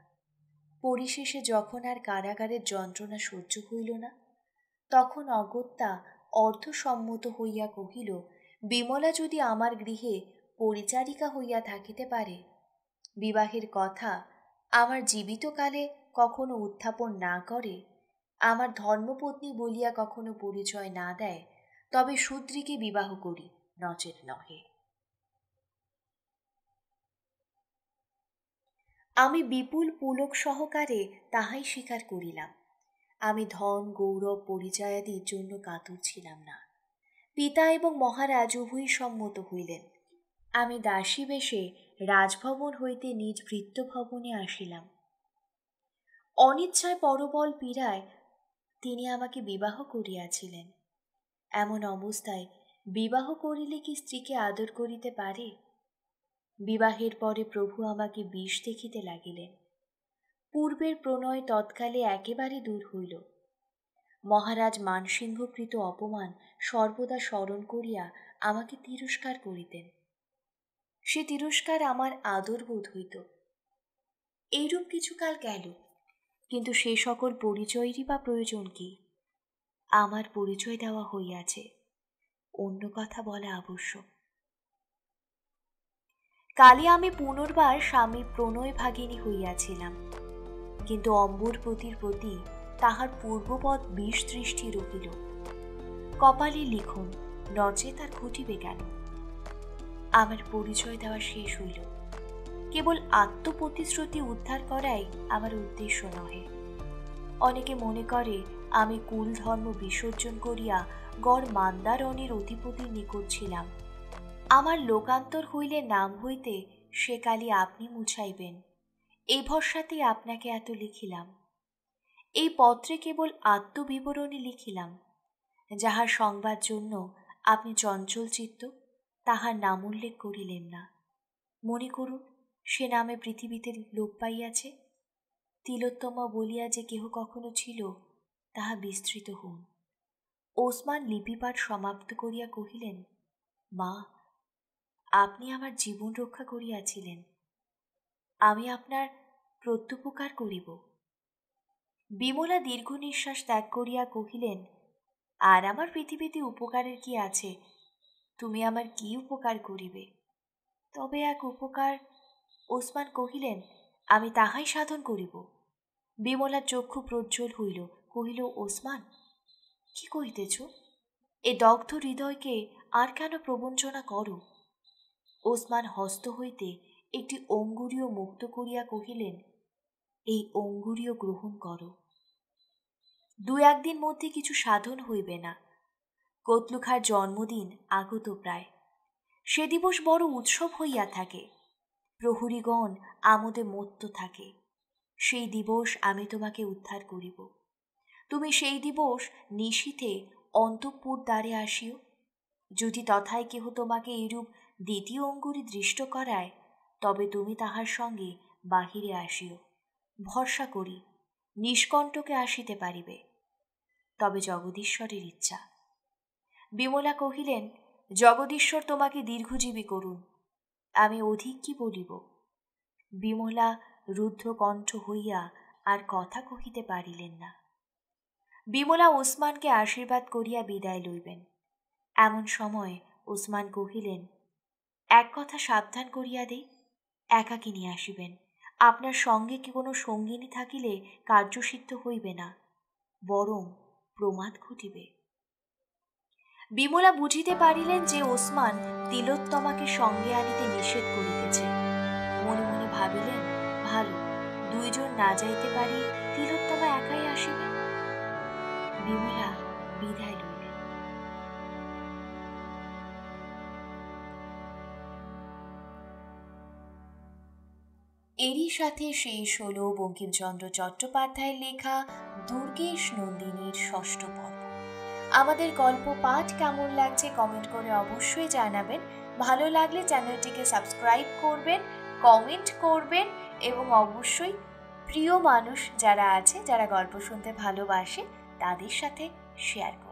পরিশেষে যখন আর কারাগারের যন্ত্রণা সহ্য হইল না তখন অগত্যা অর্ধসম্মত হইয়া কহিল বিমলা যদি আমার গৃহে পরিচারিকা হইয়া থাকিতে পারে বিবাহের কথা আমার জীবিতকালে কখনো উত্থাপন না করে আমার ধর্মপত্নী বলিয়া কখনো পরিচয় না দেয় তবে শূদ্রীকে বিবাহ করি নচেত নহে আমি বিপুল পুলক সহকারে তাহাই স্বীকার করিলাম আমি ধন গৌরব পরিচয়াদির জন্য কাতর ছিলাম না পিতা এবং মহারাজ উভয় সম্মত হইলেন আমি দাসী বেশে রাজভবন হইতে নিজ ভৃত্যভবনে আসিলাম অনিচ্ছায় পরবল পীড়ায় তিনি আমাকে বিবাহ করিয়াছিলেন এমন অবস্থায় বিবাহ করিলে কি স্ত্রীকে আদর করিতে পারে বিবাহের পরে প্রভু আমাকে বিষ দেখিতে লাগিলেন পূর্বের প্রণয় তৎকালে একেবারে দূর হইল মহারাজ মানসিংহকৃত অপমান সর্বদা স্মরণ করিয়া আমাকে তিরস্কার করিতেন সে তিরস্কার আমার আদর বোধ হইত এইরূপ কিছুকাল গেল কিন্তু সে সকল পরিচয়েরই বা প্রয়োজন কি আমার পরিচয় দেওয়া হইয়াছে অন্য কথা বলা আবশ্যক কালে আমি পুনর্বার স্বামী প্রণয় ভাগিনী হইয়াছিলাম কিন্তু অম্বরপতির প্রতি তাহার পূর্বপদ বিষ দৃষ্টি রহিল কপালে লিখুন নচে তার ঘটিবে কেন আমার পরিচয় দেওয়া শেষ হইল কেবল আত্মপ্রতিশ্রুতি উদ্ধার করাই আমার উদ্দেশ্য নহে অনেকে মনে করে আমি কুল ধর্ম বিসর্জন করিয়া গড় মান্দারণের অধিপতির নিকট ছিলাম আমার লোকান্তর হইলে নাম হইতে সেকালই আপনি মুছাইবেন এই ভরসাতেই আপনাকে এত লিখিলাম এই পত্রে কেবল আত্মবিবরণী লিখিলাম যাহার সংবাদ জন্য আপনি চঞ্চল চিত্ত তাহার নাম উল্লেখ করিলেন না মনে করুন সে নামে পৃথিবীতে লোপ পাইয়াছে তিলোত্তমা বলিয়া যে কেহ কখনো ছিল তাহা বিস্তৃত হন ওসমান লিপিপাঠ সমাপ্ত করিয়া কহিলেন মা আপনি আমার জীবন রক্ষা করিয়াছিলেন আমি আপনার প্রত্যুপকার করিব বিমলা দীর্ঘ নিঃশ্বাস ত্যাগ করিয়া কহিলেন আর আমার পৃথিবীতে উপকারের কি আছে তুমি আমার কি উপকার করিবে তবে এক উপকার ওসমান কহিলেন আমি তাহাই সাধন করিব বিমলার চক্ষু প্রজ্জ্বল হইল কহিল ওসমান কি কহিতেছ এ দগ্ধ হৃদয়কে আর কেন প্রবঞ্চনা করো ওসমান হস্ত হইতে একটি অঙ্গুরীয় মুক্ত করিয়া কহিলেন এই অঙ্গুরীয় গ্রহণ করো দু একদিন মধ্যে কিছু সাধন হইবে না কতলুখার জন্মদিন আগত প্রায় সে দিবস বড় উৎসব হইয়া থাকে প্রহরীগণ আমোদে মত্ত থাকে সেই দিবস আমি তোমাকে উদ্ধার করিব তুমি সেই দিবস নিশীথে অন্তঃপুর দ্বারে আসিও যদি তথায় কেহ তোমাকে এইরূপ দ্বিতীয় অঙ্গুরি দৃষ্ট করায় তবে তুমি তাহার সঙ্গে বাহিরে আসিও ভরসা করি নিষ্কণ্টকে আসিতে পারিবে তবে জগদীশ্বরের ইচ্ছা বিমলা কহিলেন জগদীশ্বর তোমাকে দীর্ঘজীবী করুন আমি অধিক কি বলিব বিমলা রুদ্ধকণ্ঠ হইয়া আর কথা কহিতে পারিলেন না বিমলা ওসমানকে আশীর্বাদ করিয়া বিদায় লইবেন এমন সময় ওসমান কহিলেন এক কথা সাবধান করিয়া দেই একা নিয়ে আসিবেন আপনার সঙ্গে কি কোনো সঙ্গিনী থাকিলে কার্যসিদ্ধ হইবে না বরং প্রমাদ ঘটিবে বিমলা বুঝিতে পারিলেন যে ওসমান তিলোত্তমাকে সঙ্গে আনিতে নিষেধ করিতেছে মনে মনে ভাবিলেন ভালো দুইজন না যাইতে পারি তিলোত্তমা একাই আসিবে বিমলা বিদায় এরই সাথে শেষ হল বঙ্কিমচন্দ্র চট্টোপাধ্যায়ের লেখা দুর্গেশ নন্দিনীর ষষ্ঠ পর্ব আমাদের গল্প পাঠ কেমন লাগছে কমেন্ট করে অবশ্যই জানাবেন ভালো লাগলে চ্যানেলটিকে সাবস্ক্রাইব করবেন কমেন্ট করবেন এবং অবশ্যই প্রিয় মানুষ যারা আছে যারা গল্প শুনতে ভালোবাসে তাদের সাথে শেয়ার করবেন